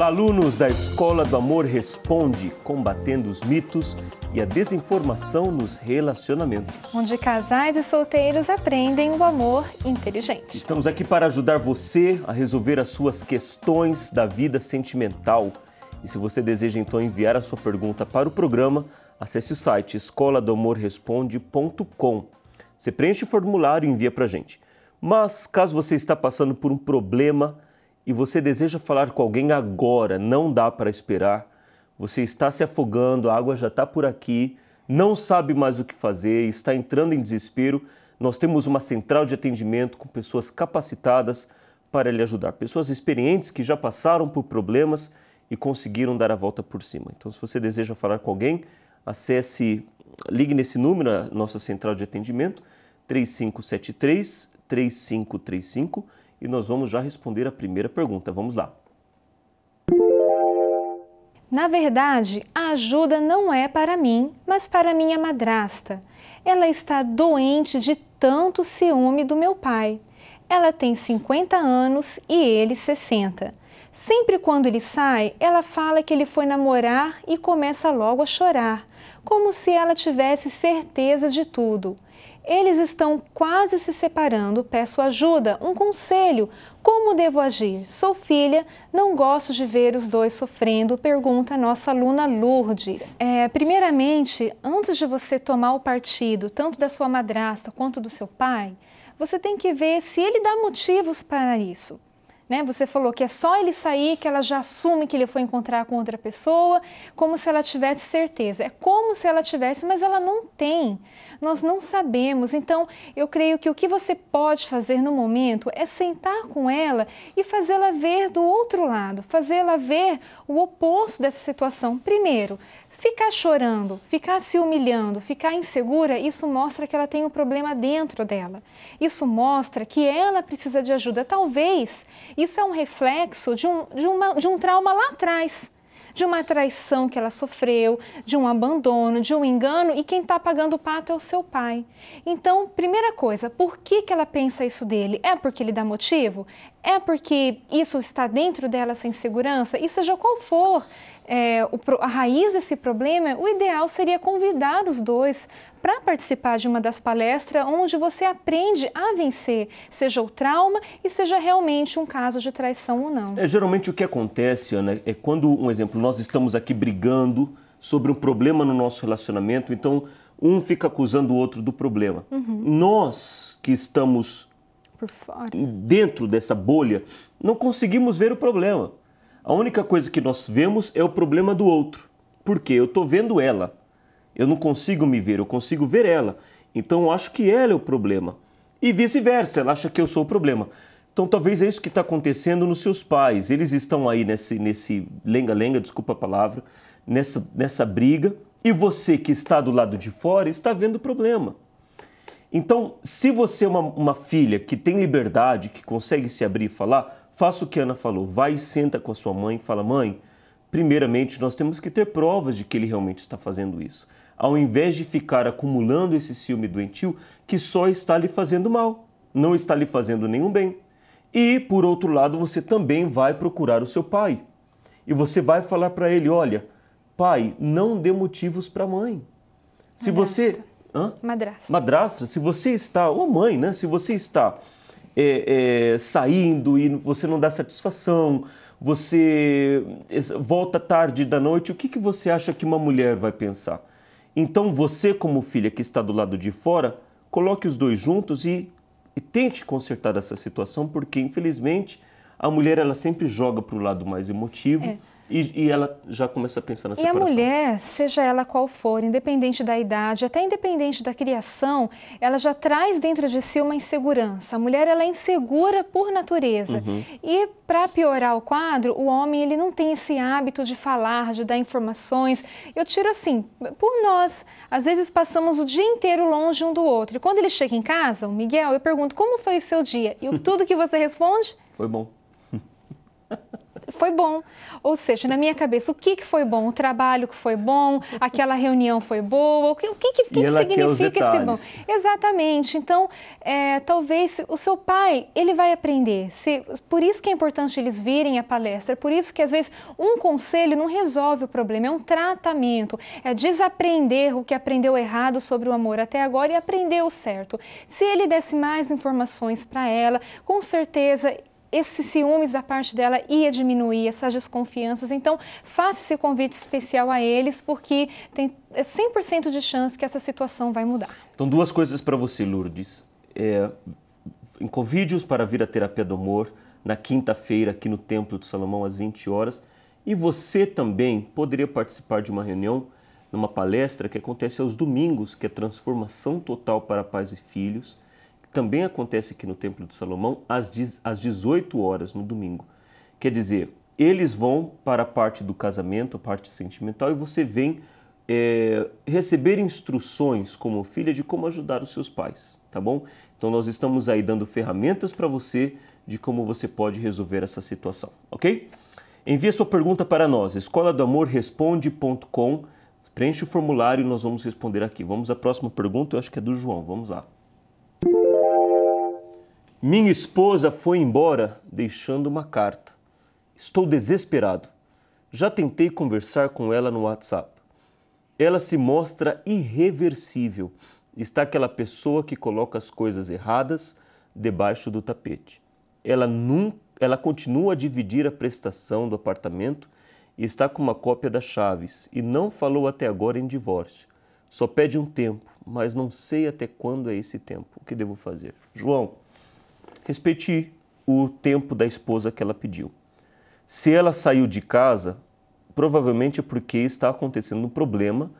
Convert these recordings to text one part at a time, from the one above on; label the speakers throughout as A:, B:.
A: Olá, alunos da Escola do Amor Responde, combatendo os mitos e a desinformação nos relacionamentos.
B: Onde casais e solteiros aprendem o amor inteligente.
A: Estamos aqui para ajudar você a resolver as suas questões da vida sentimental. E se você deseja então enviar a sua pergunta para o programa, acesse o site escoladoamorresponde.com. Você preenche o formulário e envia para a gente. Mas caso você está passando por um problema e você deseja falar com alguém agora, não dá para esperar, você está se afogando, a água já está por aqui, não sabe mais o que fazer, está entrando em desespero, nós temos uma central de atendimento com pessoas capacitadas para lhe ajudar. Pessoas experientes que já passaram por problemas e conseguiram dar a volta por cima. Então, se você deseja falar com alguém, acesse, ligue nesse número, a nossa central de atendimento, 3573 3535 e nós vamos já responder a primeira pergunta. Vamos lá.
B: Na verdade, a ajuda não é para mim, mas para minha madrasta. Ela está doente de tanto ciúme do meu pai. Ela tem 50 anos e ele 60. Sempre quando ele sai, ela fala que ele foi namorar e começa logo a chorar, como se ela tivesse certeza de tudo eles estão quase se separando, peço ajuda, um conselho. Como devo agir? Sou filha, não gosto de ver os dois sofrendo, pergunta a nossa aluna Lourdes. É, primeiramente, antes de você tomar o partido, tanto da sua madrasta quanto do seu pai, você tem que ver se ele dá motivos para isso. Né? Você falou que é só ele sair que ela já assume que ele foi encontrar com outra pessoa, como se ela tivesse certeza. É como se ela tivesse, mas ela não tem. Nós não sabemos. Então, eu creio que o que você pode fazer no momento é sentar com ela e fazê-la ver do outro lado, fazê-la ver o oposto dessa situação. Primeiro, ficar chorando, ficar se humilhando, ficar insegura, isso mostra que ela tem um problema dentro dela. Isso mostra que ela precisa de ajuda. Talvez isso é um reflexo de um, de, uma, de um trauma lá atrás, de uma traição que ela sofreu, de um abandono, de um engano, e quem está pagando o pato é o seu pai. Então, primeira coisa, por que, que ela pensa isso dele? É porque ele dá motivo? É porque isso está dentro dela, sem segurança? E seja qual for, é, o, a raiz desse problema, o ideal seria convidar os dois para participar de uma das palestras onde você aprende a vencer, seja o trauma e seja realmente um caso de traição ou não. É,
A: geralmente o que acontece, Ana, é quando, um exemplo, nós estamos aqui brigando sobre um problema no nosso relacionamento, então um fica acusando o outro do problema. Uhum. Nós que estamos dentro dessa bolha, não conseguimos ver o problema. A única coisa que nós vemos é o problema do outro. Porque eu estou vendo ela. Eu não consigo me ver, eu consigo ver ela. Então eu acho que ela é o problema. E vice-versa, ela acha que eu sou o problema. Então talvez é isso que está acontecendo nos seus pais. Eles estão aí nesse nesse lenga-lenga, desculpa a palavra, nessa, nessa briga. E você que está do lado de fora está vendo o problema. Então, se você é uma, uma filha que tem liberdade, que consegue se abrir e falar, Faça o que Ana falou, vai e senta com a sua mãe e fala: mãe, primeiramente nós temos que ter provas de que ele realmente está fazendo isso, ao invés de ficar acumulando esse ciúme doentio que só está lhe fazendo mal, não está lhe fazendo nenhum bem. E, por outro lado, você também vai procurar o seu pai e você vai falar para ele: olha, pai, não dê motivos para a mãe. Se Madrasta. você. Hã? Madrasta. Madrastra, se você está, ou mãe, né? Se você está é, é, saindo e você não dá satisfação, você é, volta tarde da noite, o que, que você acha que uma mulher vai pensar? Então você, como filha que está do lado de fora, coloque os dois juntos e, e tente consertar essa situação, porque infelizmente a mulher ela sempre joga para o lado mais emotivo. É. E, e, ela já começa a pensar na separação. E a
B: mulher, seja ela qual for, independente da idade, até independente da criação, ela já traz dentro de si uma insegurança. A mulher ela é insegura por natureza. Uhum. E para piorar o quadro, o homem ele não tem esse hábito de falar, de dar informações. Eu tiro assim, por nós, às vezes passamos o dia inteiro longe um do outro. E quando ele chega em casa, o Miguel, eu pergunto como foi o seu dia? E tudo que você responde? Foi bom. foi bom. Ou seja, na minha cabeça, o que, que foi bom? O trabalho que foi bom, aquela reunião foi boa, o que, o que, que, que significa esse bom? Exatamente. Então, é, talvez o seu pai, ele vai aprender. Se, por isso que é importante eles virem a palestra, por isso que às vezes um conselho não resolve o problema, é um tratamento, é desaprender o que aprendeu errado sobre o amor até agora e aprender o certo. Se ele desse mais informações para ela, com certeza esses ciúmes da parte dela ia diminuir, essas desconfianças. Então, faça esse convite especial a eles, porque tem 100% é de chance que essa situação vai mudar.
A: Então, duas coisas para você, Lourdes. É, Convide-os para vir à terapia do amor na quinta-feira aqui no Templo de Salomão, às 20 horas. E você também poderia participar de uma reunião, numa palestra que acontece aos domingos, que é Transformação Total para Pais e Filhos também acontece aqui no Templo de Salomão às, às 18 horas no domingo. Quer dizer, eles vão para a parte do casamento, a parte sentimental, e você vem é, receber instruções como filha de como ajudar os seus pais, tá bom? Então nós estamos aí dando ferramentas para você de como você pode resolver essa situação, ok? Envie sua pergunta para nós, escola do amor responde.com. Preenche o formulário e nós vamos responder aqui. Vamos à próxima pergunta, eu acho que é do João. Vamos lá. Minha esposa foi embora deixando uma carta. Estou desesperado. Já tentei conversar com ela no WhatsApp. Ela se mostra irreversível. Está aquela pessoa que coloca as coisas erradas debaixo do tapete. Ela nunca, ela continua a dividir a prestação do apartamento e está com uma cópia das chaves e não falou até agora em divórcio. Só pede um tempo, mas não sei até quando é esse tempo. O que devo fazer? João, respeite o tempo da esposa que ela pediu. Se ela saiu de casa, provavelmente é porque está acontecendo um problema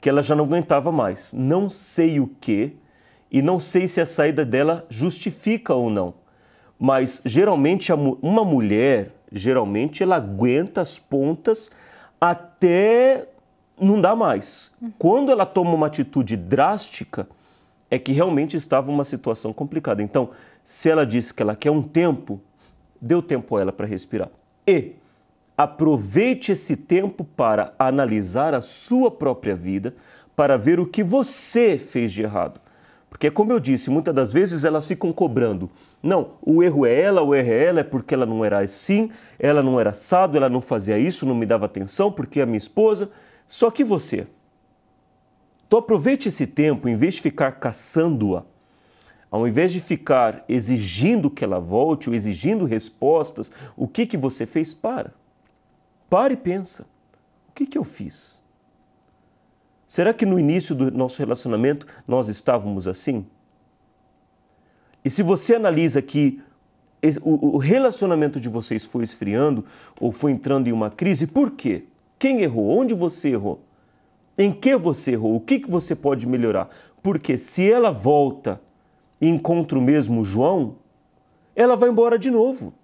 A: que ela já não aguentava mais. Não sei o que e não sei se a saída dela justifica ou não. Mas geralmente uma mulher, geralmente ela aguenta as pontas até não dá mais. Uhum. Quando ela toma uma atitude drástica, é que realmente estava uma situação complicada. Então, se ela disse que ela quer um tempo, dê o tempo a ela para respirar. E aproveite esse tempo para analisar a sua própria vida, para ver o que você fez de errado. Porque, como eu disse, muitas das vezes elas ficam cobrando. Não, o erro é ela, o erro é ela, é porque ela não era assim, ela não era assado, ela não fazia isso, não me dava atenção, porque é minha esposa. Só que você. Então aproveite esse tempo, em vez de ficar caçando-a, ao invés de ficar exigindo que ela volte ou exigindo respostas, o que, que você fez? Para. Para e pensa. O que, que eu fiz? Será que no início do nosso relacionamento nós estávamos assim? E se você analisa que o relacionamento de vocês foi esfriando ou foi entrando em uma crise, por quê? Quem errou? Onde você errou? Em que você errou? O que, que você pode melhorar? Porque se ela volta encontra o mesmo João, ela vai embora de novo.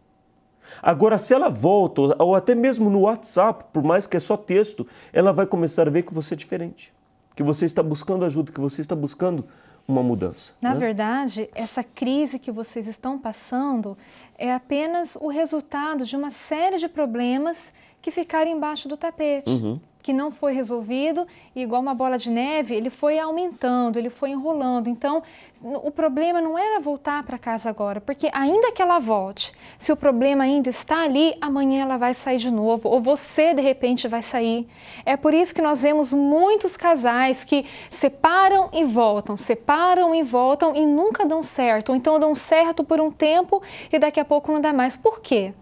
A: Agora, se ela volta, ou até mesmo no WhatsApp, por mais que é só texto, ela vai começar a ver que você é diferente, que você está buscando ajuda, que você está buscando uma mudança. Na né?
B: verdade, essa crise que vocês estão passando é apenas o resultado de uma série de problemas que ficaram embaixo do tapete. Uhum que não foi resolvido e igual uma bola de neve, ele foi aumentando, ele foi enrolando. Então, o problema não era voltar para casa agora, porque ainda que ela volte, se o problema ainda está ali, amanhã ela vai sair de novo ou você de repente vai sair. É por isso que nós vemos muitos casais que separam e voltam, separam e voltam e nunca dão certo, ou então dão certo por um tempo e daqui a pouco não dá mais. Por quê?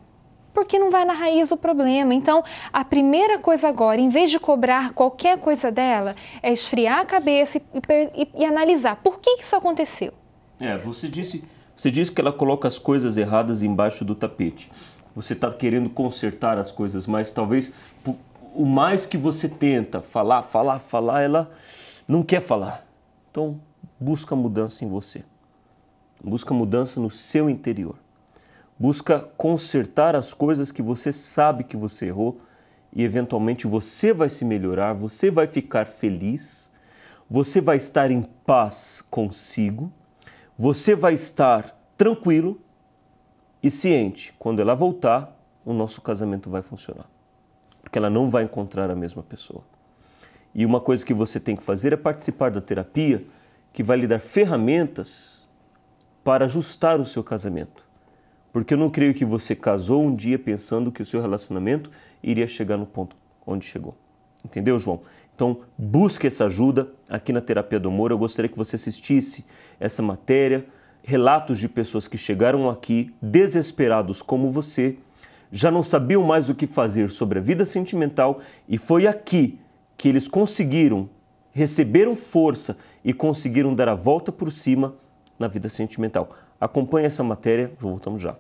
B: porque não vai na raiz o problema. Então, a primeira coisa agora, em vez de cobrar qualquer coisa dela, é esfriar a cabeça e, e, e analisar por que isso aconteceu.
A: É, você disse, você disse que ela coloca as coisas erradas embaixo do tapete. Você está querendo consertar as coisas, mas talvez o mais que você tenta falar, falar, falar, ela não quer falar. Então, busca mudança em você. Busca mudança no seu interior busca consertar as coisas que você sabe que você errou e eventualmente você vai se melhorar, você vai ficar feliz, você vai estar em paz consigo, você vai estar tranquilo e ciente, quando ela voltar, o nosso casamento vai funcionar. Porque ela não vai encontrar a mesma pessoa. E uma coisa que você tem que fazer é participar da terapia que vai lhe dar ferramentas para ajustar o seu casamento porque eu não creio que você casou um dia pensando que o seu relacionamento iria chegar no ponto onde chegou. Entendeu, João? Então, busque essa ajuda aqui na Terapia do Amor. Eu gostaria que você assistisse essa matéria, relatos de pessoas que chegaram aqui desesperados como você, já não sabiam mais o que fazer sobre a vida sentimental e foi aqui que eles conseguiram, receberam força e conseguiram dar a volta por cima na vida sentimental. Acompanhe essa matéria, voltamos já.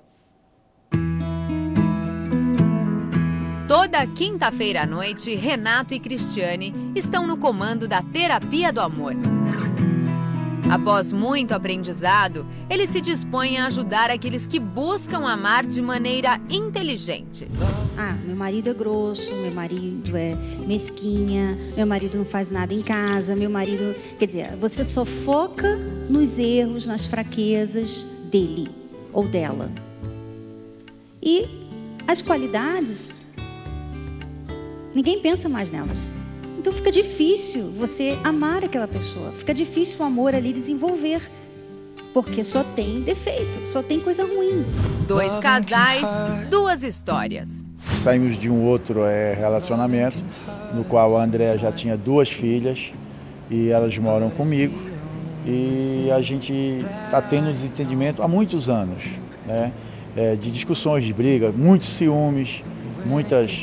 C: Toda quinta-feira à noite, Renato e Cristiane estão no comando da Terapia do Amor. Após muito aprendizado, ele se dispõe a ajudar aqueles que buscam amar de maneira inteligente.
D: Ah, meu marido é grosso, meu marido é mesquinha, meu marido não faz nada em casa, meu marido. Quer dizer, você só foca nos erros, nas fraquezas dele ou dela. E as qualidades, ninguém pensa mais nelas. Então fica difícil você amar aquela pessoa, fica difícil o amor ali desenvolver. Porque só tem defeito, só tem coisa ruim. Dois casais,
C: duas histórias.
E: Saímos de um outro é, relacionamento, no qual a Andrea já tinha duas filhas e elas moram comigo. E a gente está tendo desentendimento há muitos anos, né? É, de discussões, de briga, muitos ciúmes, muitas,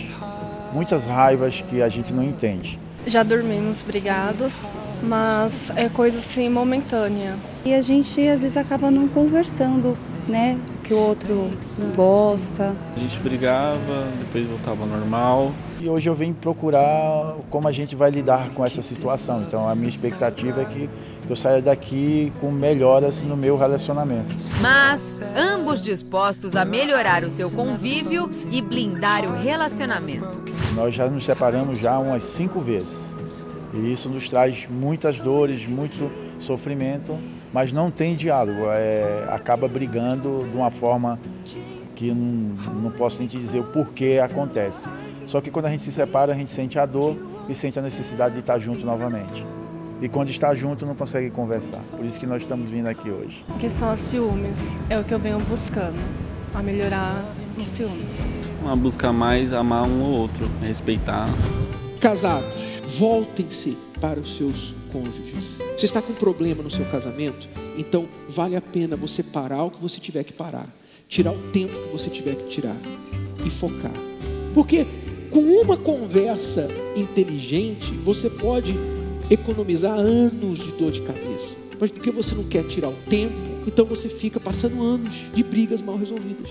E: muitas raivas que a gente não entende.
D: Já dormimos brigados, mas é coisa assim momentânea. E a gente às vezes acaba não conversando, né? Que o outro não
F: gosta. A gente brigava, depois voltava ao
E: normal. E hoje eu vim procurar como a gente vai lidar com essa situação. Então a minha expectativa é que, que eu saia daqui com melhoras no meu relacionamento.
C: Mas ambos dispostos a melhorar o seu convívio e blindar o relacionamento.
E: Nós já nos separamos já umas cinco vezes. E isso nos traz muitas dores, muito sofrimento, mas não tem diálogo. É, acaba brigando de uma forma que não, não posso nem te dizer o porquê acontece. Só que quando a gente se separa, a gente sente a dor e sente a necessidade de estar junto novamente. E quando está junto, não consegue conversar. Por isso que nós estamos vindo aqui hoje.
G: A questão a ciúmes é o que eu venho buscando a melhorar
H: os ciúmes.
A: Uma busca mais amar um ou outro, respeitar.
H: Casados, voltem-se para os seus cônjuges. Você está com um problema no seu casamento? Então vale a pena você parar o que você tiver que parar, tirar o tempo que você tiver que tirar e focar. Porque com uma conversa inteligente, você pode economizar anos de dor de cabeça. Mas porque você não quer tirar o tempo então você fica passando anos de brigas mal resolvidas.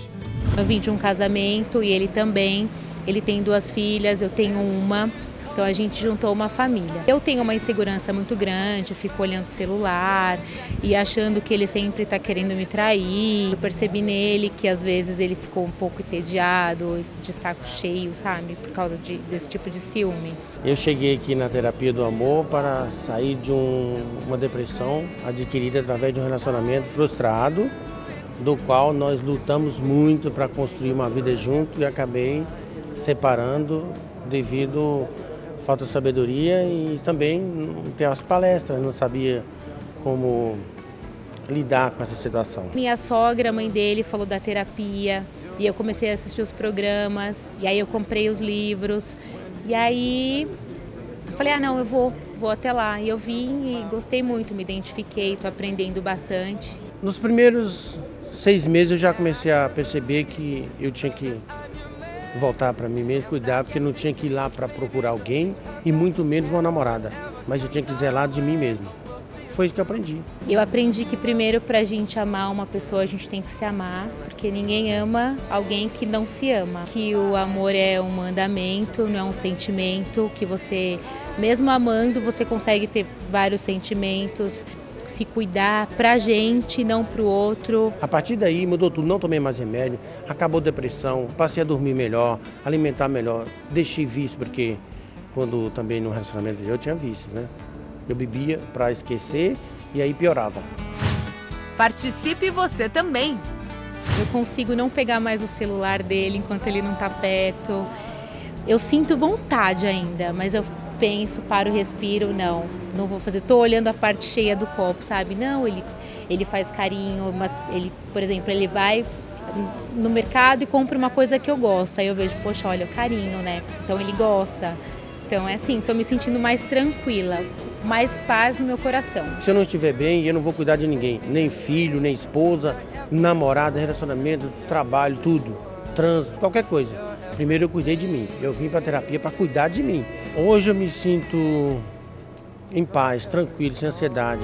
H: Eu vim
I: de um casamento e ele também. Ele tem duas filhas, eu tenho uma. Então a gente juntou uma família. Eu tenho uma insegurança muito grande, fico olhando o celular e achando que ele sempre está querendo me trair. Eu percebi nele que às vezes ele ficou um pouco entediado, de saco cheio, sabe, por causa de, desse tipo de ciúme.
J: Eu cheguei aqui na terapia do amor para sair de um, uma depressão adquirida através de um relacionamento frustrado, do qual nós lutamos muito para construir uma vida junto e acabei separando devido falta de sabedoria e também tem as palestras, não sabia como lidar com essa situação.
I: Minha sogra, mãe dele, falou da terapia e eu comecei a assistir os programas e aí eu comprei os livros e aí eu falei ah não eu vou vou até lá e eu vim e gostei muito me identifiquei estou aprendendo bastante.
J: Nos primeiros seis meses eu já comecei a perceber que eu tinha que voltar para mim mesmo, cuidar, porque não tinha que ir lá para procurar alguém e muito menos uma namorada. Mas eu tinha que zelar de mim mesmo. Foi isso que eu aprendi.
I: Eu aprendi que primeiro para a gente amar uma pessoa a gente tem que se amar, porque ninguém ama alguém que não se ama. Que o amor é um mandamento, não é um sentimento, que você mesmo amando você consegue ter vários sentimentos se cuidar pra gente, não pro outro.
J: A partir daí mudou tudo, não tomei mais remédio, acabou a depressão, passei a dormir melhor, alimentar melhor, deixei vício, porque quando também no relacionamento eu tinha vício, né? Eu bebia para esquecer e aí piorava.
I: Participe você também. Eu consigo não pegar mais o celular dele enquanto ele não tá perto. Eu sinto vontade ainda, mas eu penso, paro, respiro, não, não vou fazer. Tô olhando a parte cheia do copo, sabe? Não, ele, ele faz carinho, mas ele, por exemplo, ele vai no mercado e compra uma coisa que eu gosto. Aí eu vejo, poxa, olha, carinho, né? Então ele gosta. Então é assim, tô me sentindo mais tranquila, mais paz no meu coração.
J: Se eu não estiver bem, eu não vou cuidar de ninguém, nem filho, nem esposa, namorada, relacionamento, trabalho, tudo, trânsito, qualquer coisa. Primeiro eu cuidei de mim. Eu vim para a terapia para cuidar de mim. Hoje eu me sinto em paz, tranquilo, sem ansiedade.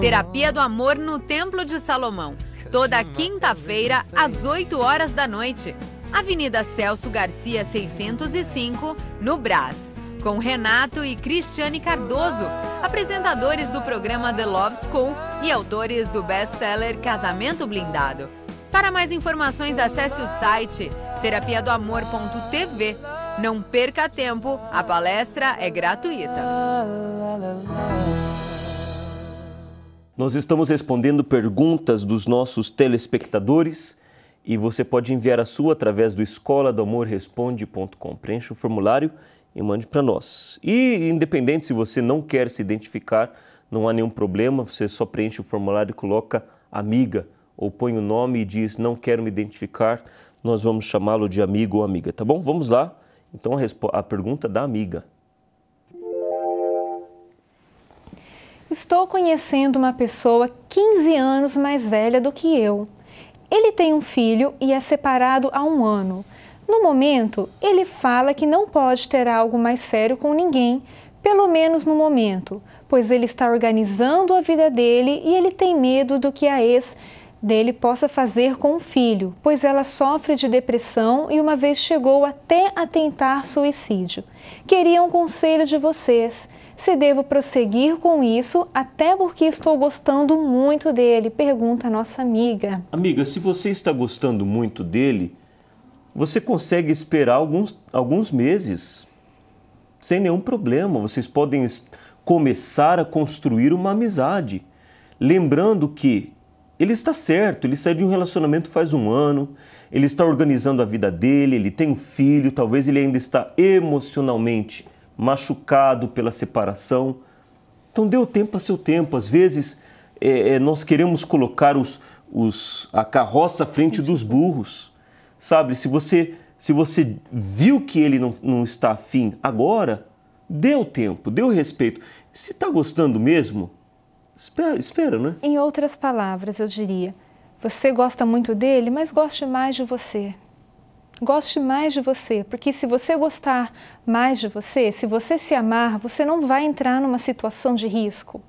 C: Terapia do Amor no Templo de Salomão. Toda quinta-feira, às 8 horas da noite. Avenida Celso Garcia 605, no Brás. Com Renato e Cristiane Cardoso, apresentadores do programa The Love School e autores do best-seller Casamento Blindado. Para mais informações, acesse o site terapia do amor.tv. Não perca tempo, a palestra é gratuita.
A: Nós estamos respondendo perguntas dos nossos telespectadores e você pode enviar a sua através do escola do amor responde.com. Preencha o formulário e mande para nós. E independente se você não quer se identificar, não há nenhum problema, você só preenche o formulário e coloca amiga ou põe o nome e diz não quero me identificar, nós vamos chamá-lo de amigo ou amiga, tá bom? Vamos lá. Então a, a pergunta da amiga.
B: Estou conhecendo uma pessoa 15 anos mais velha do que eu. Ele tem um filho e é separado há um ano. No momento, ele fala que não pode ter algo mais sério com ninguém, pelo menos no momento, pois ele está organizando a vida dele e ele tem medo do que a ex dele possa fazer com o filho, pois ela sofre de depressão e uma vez chegou até a tentar suicídio. Queria um conselho de vocês. Se devo prosseguir com isso, até porque estou gostando muito dele, pergunta a nossa amiga.
A: Amiga, se você está gostando muito dele, você consegue esperar alguns, alguns meses sem nenhum problema. Vocês podem começar a construir uma amizade. Lembrando que ele está certo, ele saiu de um relacionamento faz um ano, ele está organizando a vida dele, ele tem um filho, talvez ele ainda está emocionalmente machucado pela separação. Então dê o tempo a seu tempo. Às vezes é, é nós queremos colocar os, os, a carroça à frente dos burros. Sabe, se você, se você viu que ele não, não está afim agora, dê o tempo, dê o respeito. Se está gostando mesmo, espera, espera, né? Em
B: outras palavras, eu diria, você gosta muito dele, mas goste mais de você. Goste mais de você, porque se você gostar mais de você, se você se amar, você não vai entrar numa situação de risco.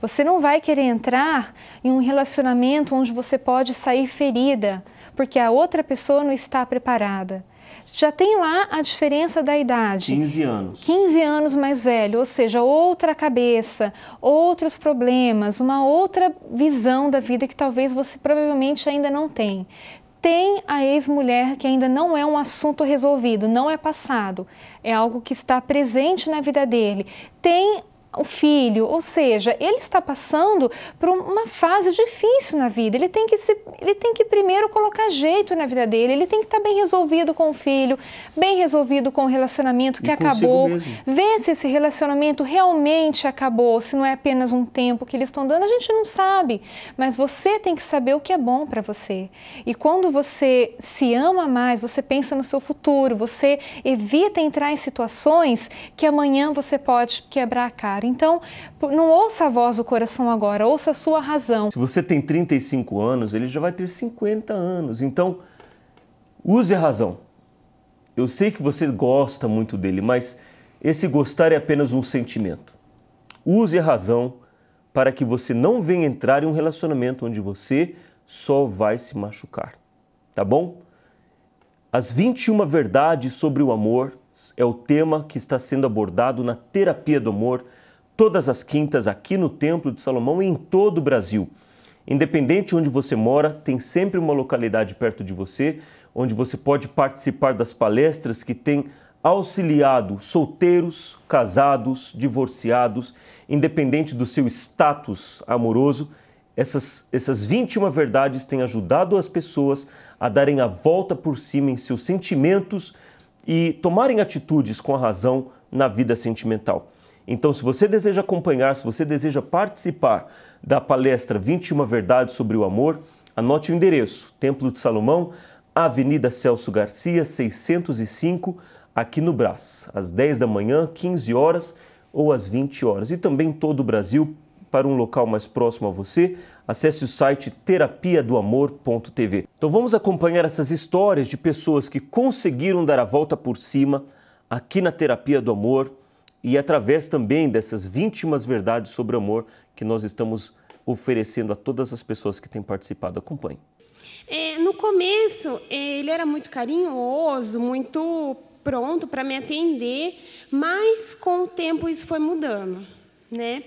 B: Você não vai querer entrar em um relacionamento onde você pode sair ferida, porque a outra pessoa não está preparada já tem lá a diferença da idade. 15 anos. 15 anos mais velho, ou seja, outra cabeça, outros problemas, uma outra visão da vida que talvez você provavelmente ainda não tem. Tem a ex-mulher que ainda não é um assunto resolvido, não é passado, é algo que está presente na vida dele. Tem o filho, ou seja, ele está passando por uma fase difícil na vida. Ele tem que se, ele tem que primeiro colocar jeito na vida dele. Ele tem que estar bem resolvido com o filho, bem resolvido com o relacionamento que e acabou. Ver se esse relacionamento realmente acabou, se não é apenas um tempo que eles estão dando, a gente não sabe. Mas você tem que saber o que é bom para você. E quando você se ama mais, você pensa no seu futuro, você evita entrar em situações que amanhã você pode quebrar a cara lugar. Então, então não ouça a voz do coração agora, ouça a sua razão.
A: Se você tem 35 anos, ele já vai ter 50 anos. Então, use a razão. Eu sei que você gosta muito dele, mas esse gostar é apenas um sentimento. Use a razão para que você não venha entrar em um relacionamento onde você só vai se machucar. Tá bom? As 21 verdades sobre o amor é o tema que está sendo abordado na terapia do amor todas as quintas aqui no Templo de Salomão e em todo o Brasil. Independente de onde você mora, tem sempre uma localidade perto de você onde você pode participar das palestras que tem auxiliado solteiros, casados, divorciados, independente do seu status amoroso. Essas, essas 21 verdades têm ajudado as pessoas a darem a volta por cima em seus sentimentos e tomarem atitudes com a razão na vida sentimental. Então, se você deseja acompanhar, se você deseja participar da palestra 21 Verdades sobre o Amor, anote o endereço: Templo de Salomão, Avenida Celso Garcia, 605, aqui no Brás, às 10 da manhã, 15 horas ou às 20 horas. E também todo o Brasil, para um local mais próximo a você, acesse o site terapiadoamor.tv. Então vamos acompanhar essas histórias de pessoas que conseguiram dar a volta por cima aqui na Terapia do Amor e através também dessas 20 verdades sobre amor que nós estamos oferecendo a todas as pessoas que têm participado. Acompanhe.
K: É, no começo, ele era muito carinhoso, muito pronto para me atender, mas com o tempo isso foi mudando, né?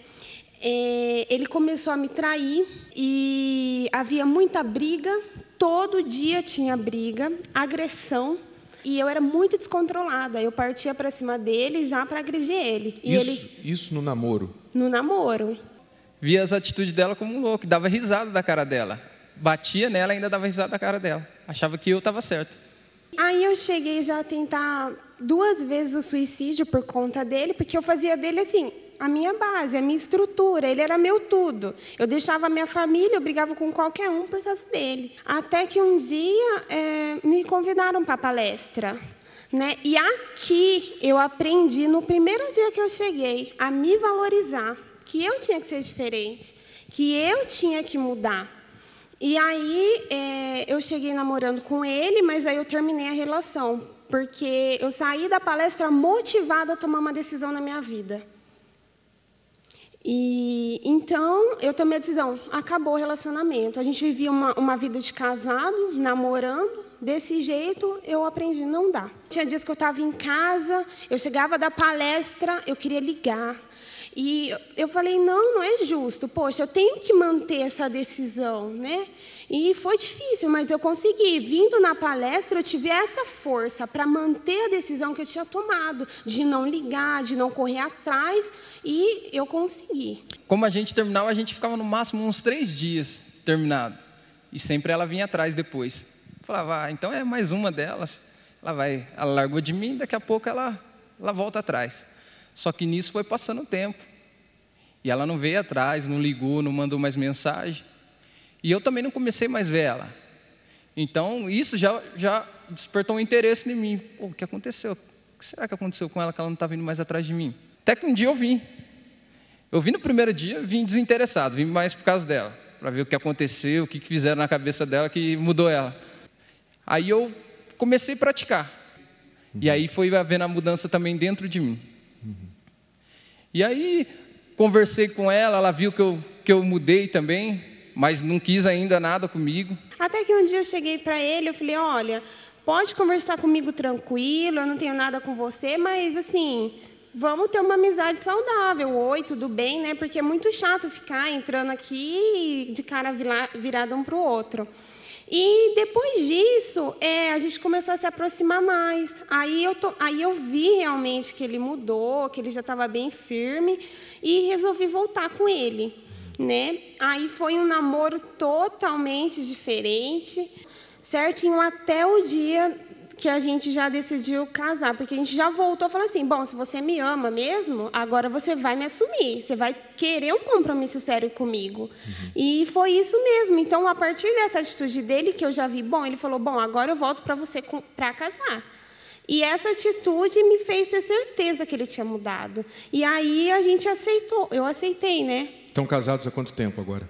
K: É, ele começou a me trair e havia muita briga, todo dia tinha briga, agressão e eu era muito descontrolada. Eu partia para cima dele já para agredir ele. isso, ele...
H: isso no namoro?
K: No namoro.
L: Via as atitudes dela como um louco, dava risada da cara dela. Batia nela ainda dava risada da cara dela. Achava que eu estava certo.
K: Aí eu cheguei já a tentar duas vezes o suicídio por conta dele, porque eu fazia dele assim, a minha base, a minha estrutura, ele era meu tudo. Eu deixava a minha família, eu brigava com qualquer um por causa dele. Até que um dia é, me convidaram para palestra. Né? E aqui eu aprendi, no primeiro dia que eu cheguei, a me valorizar, que eu tinha que ser diferente, que eu tinha que mudar. E aí é, eu cheguei namorando com ele, mas aí eu terminei a relação, porque eu saí da palestra motivada a tomar uma decisão na minha vida. E então eu tomei a decisão, acabou o relacionamento. A gente vivia uma, uma vida de casado, namorando. Desse jeito eu aprendi, não dá. Tinha dias que eu estava em casa, eu chegava da palestra, eu queria ligar. E eu falei, não, não é justo. Poxa, eu tenho que manter essa decisão, né? E foi difícil, mas eu consegui. Vindo na palestra, eu tive essa força para manter a decisão que eu tinha tomado, de não ligar, de não correr atrás, e eu consegui.
L: Como a gente terminava, a gente ficava no máximo uns três dias terminado. E sempre ela vinha atrás depois. Eu falava, ah, então é mais uma delas. Ela vai, ela largou de mim, daqui a pouco ela, ela volta atrás. Só que nisso foi passando o tempo. E ela não veio atrás, não ligou, não mandou mais mensagem. E eu também não comecei mais a ver ela. Então, isso já, já despertou um interesse em mim. Pô, o que aconteceu? O que será que aconteceu com ela que ela não está vindo mais atrás de mim? Até que um dia eu vim. Eu vim no primeiro dia, vim desinteressado, vim mais por causa dela, para ver o que aconteceu, o que fizeram na cabeça dela que mudou ela. Aí eu comecei a praticar. Uhum. E aí foi havendo a mudança também dentro de mim. Uhum. E aí conversei com ela, ela viu que eu, que eu mudei também, mas não quis ainda nada comigo.
K: Até que um dia eu cheguei para ele, eu falei: "Olha, pode conversar comigo tranquilo, eu não tenho nada com você, mas assim, vamos ter uma amizade saudável. Oi, tudo bem, né? Porque é muito chato ficar entrando aqui de cara virada um para o outro. E depois disso, é, a gente começou a se aproximar mais. Aí eu, aí eu vi realmente que ele mudou, que ele já estava bem firme, e resolvi voltar com ele né? Aí foi um namoro totalmente diferente, certinho até o dia que a gente já decidiu casar, porque a gente já voltou a falar assim: bom, se você me ama mesmo, agora você vai me assumir, você vai querer um compromisso sério comigo. Uhum. E foi isso mesmo. Então, a partir dessa atitude dele, que eu já vi, bom, ele falou: bom, agora eu volto para você para casar. E essa atitude me fez ter certeza que ele tinha mudado. E aí a gente aceitou, eu aceitei, né?
H: Estão casados há quanto tempo agora?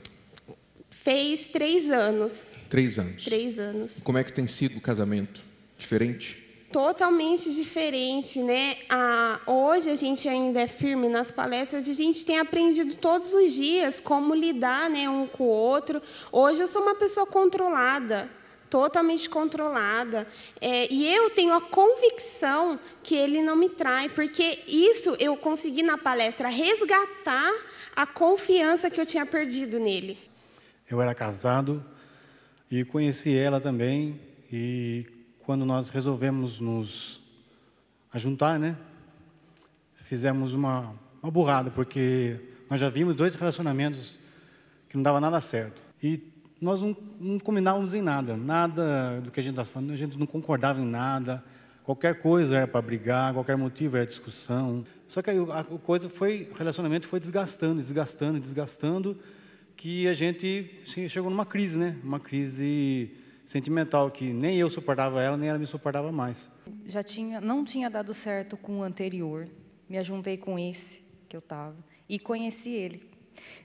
K: Fez três anos. Três anos. Três anos.
H: Como é que tem sido o casamento? Diferente?
K: Totalmente diferente, né? Ah, hoje a gente ainda é firme nas palestras, a gente tem aprendido todos os dias como lidar, né, um com o outro. Hoje eu sou uma pessoa controlada totalmente controlada. É, e eu tenho a convicção que ele não me trai, porque isso eu consegui na palestra resgatar a confiança que eu tinha perdido nele.
M: Eu era casado e conheci ela também. E quando nós resolvemos nos juntar né? Fizemos uma, uma burrada, porque nós já vimos dois relacionamentos que não dava nada certo. E nós não, não combinávamos em nada, nada do que a gente estava tá falando, a gente não concordava em nada, qualquer coisa era para brigar, qualquer motivo era discussão. Só que aí a coisa foi, o relacionamento foi desgastando, desgastando, desgastando, que a gente chegou numa crise, né? Uma crise sentimental que nem eu suportava ela, nem ela me suportava mais.
N: Já tinha, não tinha dado certo com o anterior. Me ajuntei com esse que eu estava e conheci ele.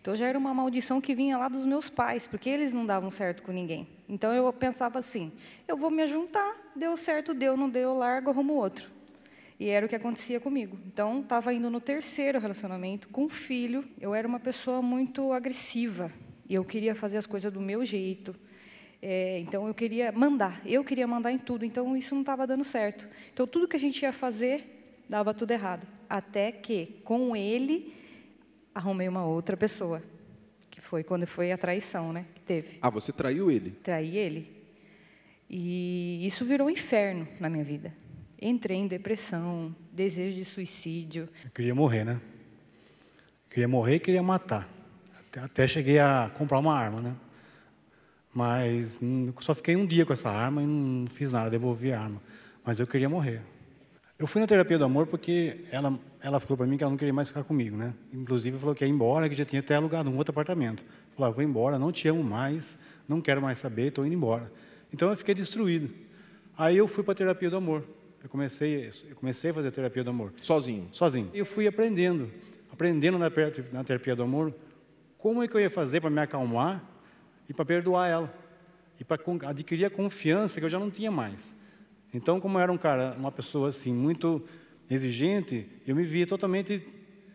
N: Então já era uma maldição que vinha lá dos meus pais, porque eles não davam certo com ninguém. Então eu pensava assim: eu vou me ajuntar, deu certo, deu, não deu, largo, arrumo outro. E era o que acontecia comigo. Então estava indo no terceiro relacionamento com o filho. Eu era uma pessoa muito agressiva e eu queria fazer as coisas do meu jeito. É, então eu queria mandar, eu queria mandar em tudo. Então isso não estava dando certo. Então tudo que a gente ia fazer dava tudo errado, até que com ele arrumei uma outra pessoa, que foi quando foi a traição, né? Que teve.
H: Ah, você traiu ele?
N: Traí ele. E isso virou um inferno na minha vida. Entrei em depressão, desejo
M: de suicídio. Eu queria morrer, né? queria morrer e queria matar. Até, até cheguei a comprar uma arma, né? Mas hum, só fiquei um dia com essa arma e não fiz nada, devolvi a arma. Mas eu queria morrer. Eu fui na terapia do amor porque ela ela falou para mim que ela não queria mais ficar comigo, né? Inclusive falou que ia embora, que já tinha até alugado um outro apartamento. Falou, ah, vou embora, não te amo mais, não quero mais saber, estou indo embora. Então eu fiquei destruído. Aí eu fui para a terapia do amor. Eu comecei, eu comecei a fazer a terapia do amor. Sozinho? Sozinho. Eu fui aprendendo, aprendendo na, na terapia do amor, como é que eu ia fazer para me acalmar e para perdoar ela. E para adquirir a confiança que eu já não tinha mais. Então, como eu era um cara, uma pessoa assim, muito exigente, eu me via totalmente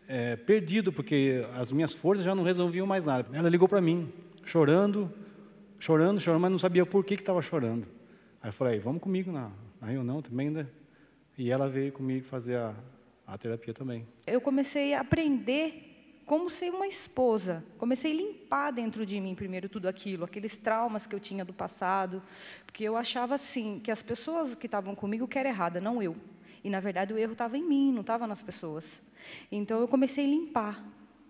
M: é, perdido, porque as minhas forças já não resolviam mais nada. Ela ligou para mim, chorando, chorando, chorando, mas não sabia por que estava chorando. Aí eu falei, vamos comigo na, na reunião também, né? E ela veio comigo fazer a, a terapia também.
N: Eu comecei a aprender como ser uma esposa. Comecei a limpar dentro de mim primeiro tudo aquilo, aqueles traumas que eu tinha do passado, porque eu achava assim que as pessoas que estavam comigo que era errada, não eu. E, na verdade, o erro estava em mim, não estava nas pessoas. Então, eu comecei a limpar.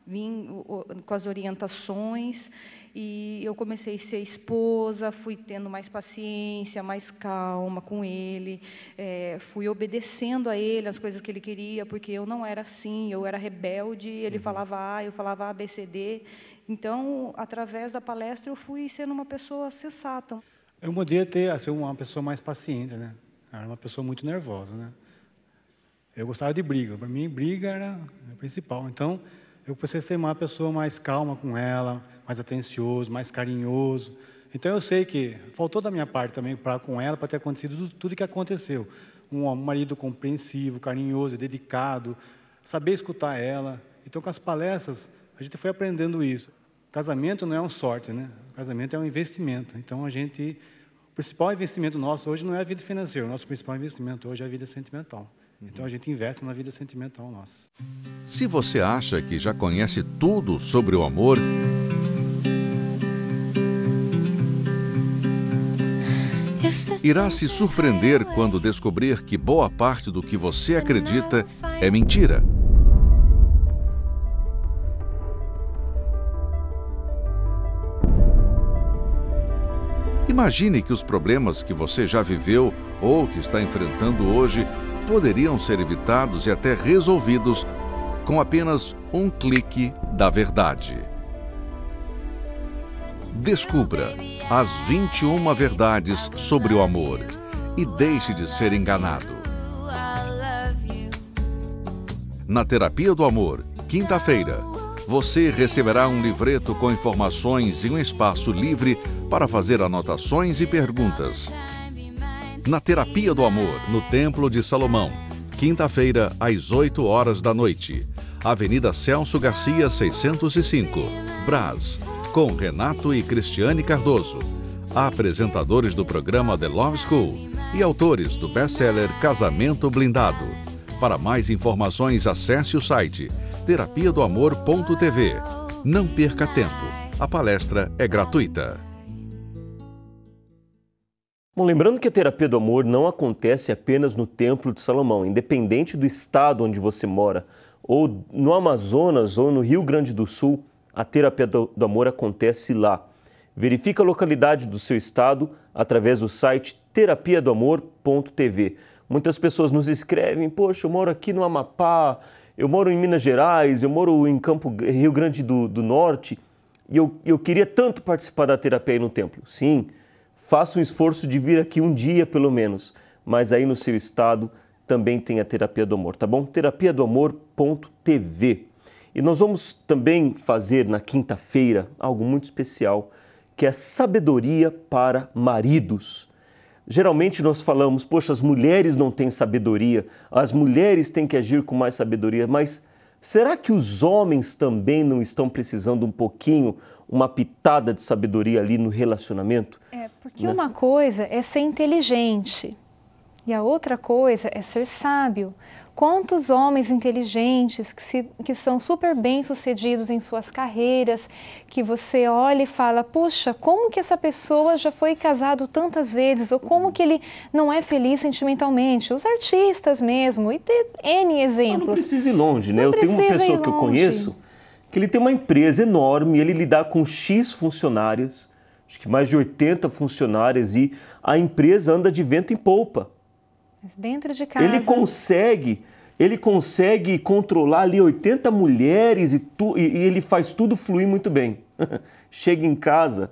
N: Vim com as orientações e eu comecei a ser esposa, fui tendo mais paciência, mais calma com ele, é, fui obedecendo a ele as coisas que ele queria, porque eu não era assim, eu era rebelde, ele uhum. falava A, eu falava A, B, C, D. Então, através da palestra, eu fui sendo uma pessoa sensata.
M: Eu mudei a ser assim, uma pessoa mais paciente, né? era uma pessoa muito nervosa, né? Eu gostava de briga, para mim briga era o principal. Então eu comecei a ser uma pessoa mais calma com ela, mais atencioso, mais carinhoso. Então eu sei que faltou da minha parte também para com ela para ter acontecido tudo, o que aconteceu. Um marido compreensivo, carinhoso, dedicado, saber escutar ela. Então com as palestras a gente foi aprendendo isso. Casamento não é um sorte, né? Casamento é um investimento. Então a gente o principal investimento nosso hoje não é a vida financeira, o nosso principal investimento hoje é a vida sentimental. Então a gente investe na vida sentimental nossa.
O: Se você acha que já conhece tudo sobre o amor, irá se surpreender quando descobrir que boa parte do que você acredita é mentira. Imagine que os problemas que você já viveu ou que está enfrentando hoje poderiam ser evitados e até resolvidos com apenas um clique da verdade. Descubra as 21 verdades sobre o amor e deixe de ser enganado. Na Terapia do Amor, quinta-feira, você receberá um livreto com informações e um espaço livre para fazer anotações e perguntas na Terapia do Amor, no Templo de Salomão. Quinta-feira, às 8 horas da noite. Avenida Celso Garcia, 605, Brás, com Renato e Cristiane Cardoso. Apresentadores do programa The Love School e autores do best-seller Casamento Blindado. Para mais informações, acesse o site terapiadoamor.tv. Não perca
A: tempo. A palestra é gratuita. Bom, lembrando que a terapia do amor não acontece apenas no Templo de Salomão, independente do estado onde você mora, ou no Amazonas ou no Rio Grande do Sul, a terapia do, do amor acontece lá. Verifique a localidade do seu estado através do site terapia Muitas pessoas nos escrevem: Poxa, eu moro aqui no Amapá, eu moro em Minas Gerais, eu moro em Campo Rio Grande do, do Norte e eu, eu queria tanto participar da terapia aí no templo. Sim, faça o esforço de vir aqui um dia pelo menos, mas aí no seu estado também tem a terapia do amor, tá bom? Terapia do amor.tv. E nós vamos também fazer na quinta-feira algo muito especial, que é sabedoria para maridos. Geralmente nós falamos, poxa, as mulheres não têm sabedoria, as mulheres têm que agir com mais sabedoria, mas será que os homens também não estão precisando um pouquinho uma pitada de sabedoria ali no relacionamento.
B: É, porque né? uma coisa é ser inteligente e a outra coisa é ser sábio. Quantos homens inteligentes que, se, que são super bem-sucedidos em suas carreiras, que você olha e fala, puxa, como que essa pessoa já foi casado tantas vezes, ou como que ele não é feliz sentimentalmente? Os artistas mesmo, e tem N
A: exemplos. Mas não precisa ir longe, né? Não eu tenho uma pessoa que eu conheço que ele tem uma empresa enorme, ele lidar com X funcionários, acho que mais de 80 funcionários, e a empresa anda de vento em polpa.
B: dentro de casa. Ele
A: consegue ele consegue controlar ali 80 mulheres e, tu, e, e ele faz tudo fluir muito bem. Chega em casa,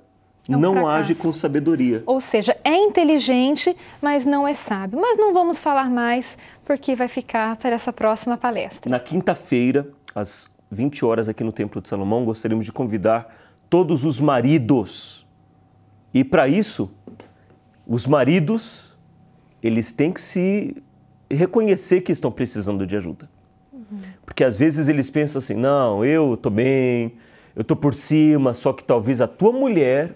A: é um não fracasso. age com sabedoria.
B: Ou seja, é inteligente, mas não é sábio. Mas não vamos falar mais, porque vai ficar para essa próxima palestra.
A: Na quinta-feira, às 20 horas aqui no Templo de Salomão, gostaríamos de convidar todos os maridos. E para isso, os maridos, eles têm que se reconhecer que estão precisando de ajuda. Uhum. Porque às vezes eles pensam assim: "Não, eu estou bem, eu estou por cima", só que talvez a tua mulher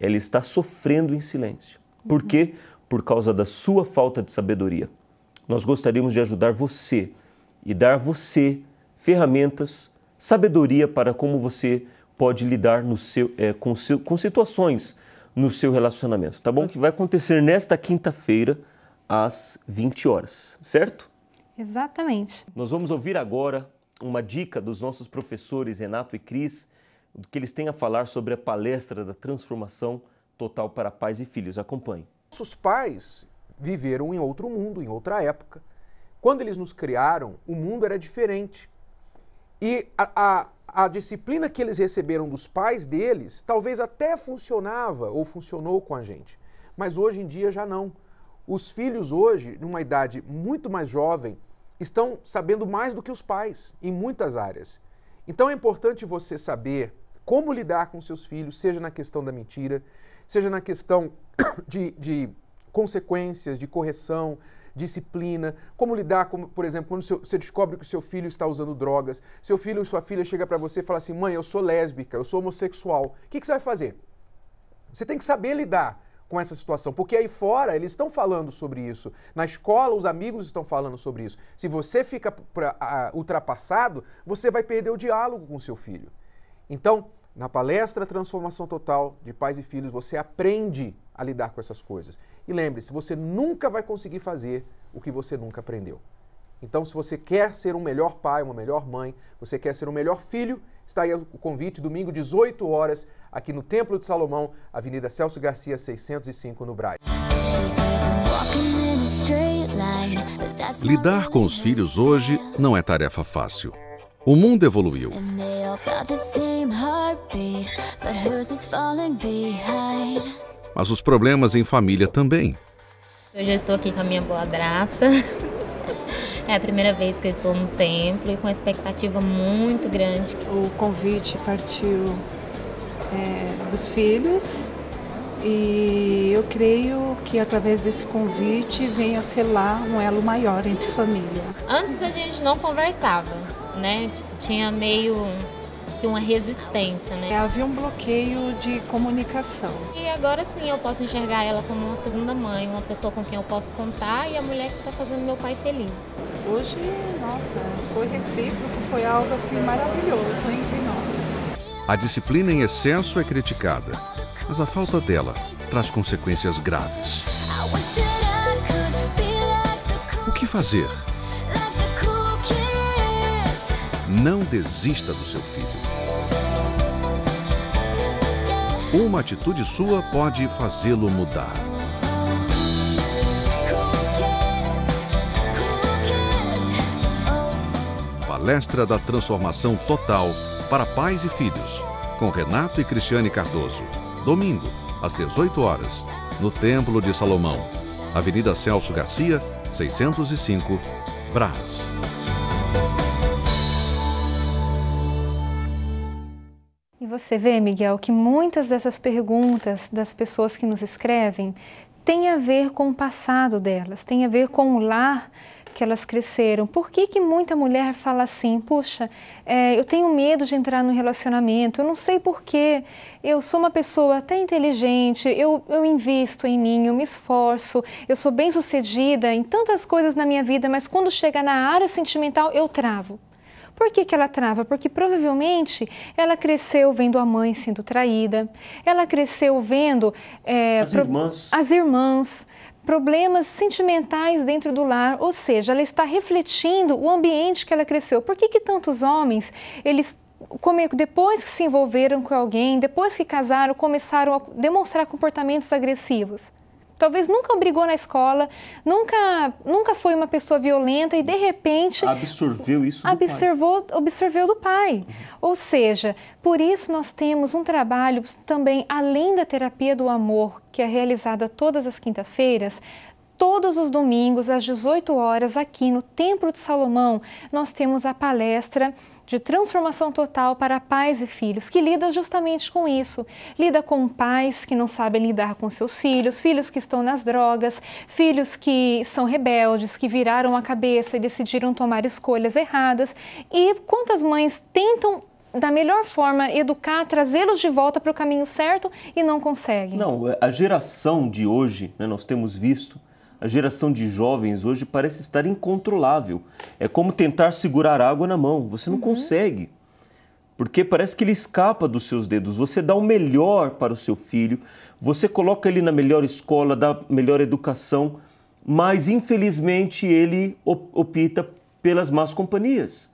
A: ela está sofrendo em silêncio. Uhum. Por quê? Por causa da sua falta de sabedoria. Nós gostaríamos de ajudar você e dar você ferramentas, sabedoria para como você pode lidar no seu, é, com, seu, com situações no seu relacionamento, tá bom? Que vai acontecer nesta quinta-feira às 20 horas, certo?
B: Exatamente.
A: Nós vamos ouvir agora uma dica dos nossos professores Renato e Cris, do que eles têm a falar sobre a palestra da transformação total para pais e filhos. Acompanhe.
H: Nossos pais viveram em outro mundo, em outra época. Quando eles nos criaram, o mundo era diferente. E a, a, a disciplina que eles receberam dos pais deles talvez até funcionava ou funcionou com a gente, mas hoje em dia já não. Os filhos hoje, numa idade muito mais jovem, estão sabendo mais do que os pais em muitas áreas. Então é importante você saber como lidar com seus filhos, seja na questão da mentira, seja na questão de, de consequências, de correção, disciplina, como lidar, como, por exemplo, quando seu, você descobre que o seu filho está usando drogas, seu filho ou sua filha chega para você e fala assim: mãe, eu sou lésbica, eu sou homossexual, o que, que você vai fazer? Você tem que saber lidar com essa situação, porque aí fora eles estão falando sobre isso, na escola os amigos estão falando sobre isso. Se você fica pra, a, ultrapassado, você vai perder o diálogo com seu filho. Então, na palestra Transformação Total de Pais e Filhos, você aprende a lidar com essas coisas. E lembre-se, você nunca vai conseguir fazer o que você nunca aprendeu. Então, se você quer ser um melhor pai, uma melhor mãe, você quer ser um melhor filho, está aí o convite, domingo, 18 horas, aqui no Templo de Salomão, Avenida Celso Garcia, 605, no Braz.
G: Lidar
O: com os filhos hoje não é tarefa fácil. O mundo evoluiu mas os problemas em família também.
P: Eu já estou aqui com a minha boa draça. É a primeira vez que eu estou no templo e com uma expectativa muito grande. O convite partiu
Q: é, dos filhos e eu creio que através desse convite venha selar um elo maior entre família.
L: Antes a gente
I: não conversava, né? Tinha meio que uma resistência, né? É,
B: havia um bloqueio de comunicação.
I: E agora sim eu posso enxergar ela como uma segunda mãe, uma pessoa com quem eu posso contar e a mulher que está fazendo meu pai feliz. Hoje,
K: nossa, foi recíproco, foi algo assim maravilhoso entre nós.
O: A disciplina em excesso é criticada, mas a falta dela traz consequências graves. O que fazer? Não desista do seu filho. Uma atitude sua pode fazê-lo mudar. Palestra da Transformação Total para Pais e Filhos, com Renato e Cristiane Cardoso. Domingo, às 18 horas, no Templo de Salomão, Avenida Celso Garcia, 605, Brás.
B: você vê, Miguel, que muitas dessas perguntas das pessoas que nos escrevem têm a ver com o passado delas, têm a ver com o lar que elas cresceram. Por que, que muita mulher fala assim, puxa, é, eu tenho medo de entrar no relacionamento, eu não sei porquê, eu sou uma pessoa até inteligente, eu, eu invisto em mim, eu me esforço, eu sou bem sucedida em tantas coisas na minha vida, mas quando chega na área sentimental eu travo. Por que, que ela trava? Porque provavelmente ela cresceu vendo a mãe sendo traída, ela cresceu vendo é, as, pro... irmãs. as irmãs, problemas sentimentais dentro do lar, ou seja, ela está refletindo o ambiente que ela cresceu. Por que, que tantos homens eles depois que se envolveram com alguém, depois que casaram, começaram a demonstrar comportamentos agressivos? talvez nunca brigou na escola, nunca, nunca foi uma pessoa violenta e de repente
A: absorveu isso do
B: absorveu pai. absorveu do pai. Uhum. Ou seja, por isso nós temos um trabalho também além da terapia do amor, que é realizada todas as quinta-feiras, todos os domingos às 18 horas aqui no Templo de Salomão, nós temos a palestra de transformação total para pais e filhos, que lida justamente com isso. Lida com pais que não sabem lidar com seus filhos, filhos que estão nas drogas, filhos que são rebeldes, que viraram a cabeça e decidiram tomar escolhas erradas. E quantas mães tentam da melhor forma educar, trazê-los de volta para o caminho certo e não conseguem?
A: Não, a geração de hoje, né, nós temos visto a geração de jovens hoje parece estar incontrolável. É como tentar segurar água na mão. Você não uhum. consegue. Porque parece que ele escapa dos seus dedos. Você dá o melhor para o seu filho, você coloca ele na melhor escola, dá melhor educação, mas infelizmente ele opta pelas más companhias.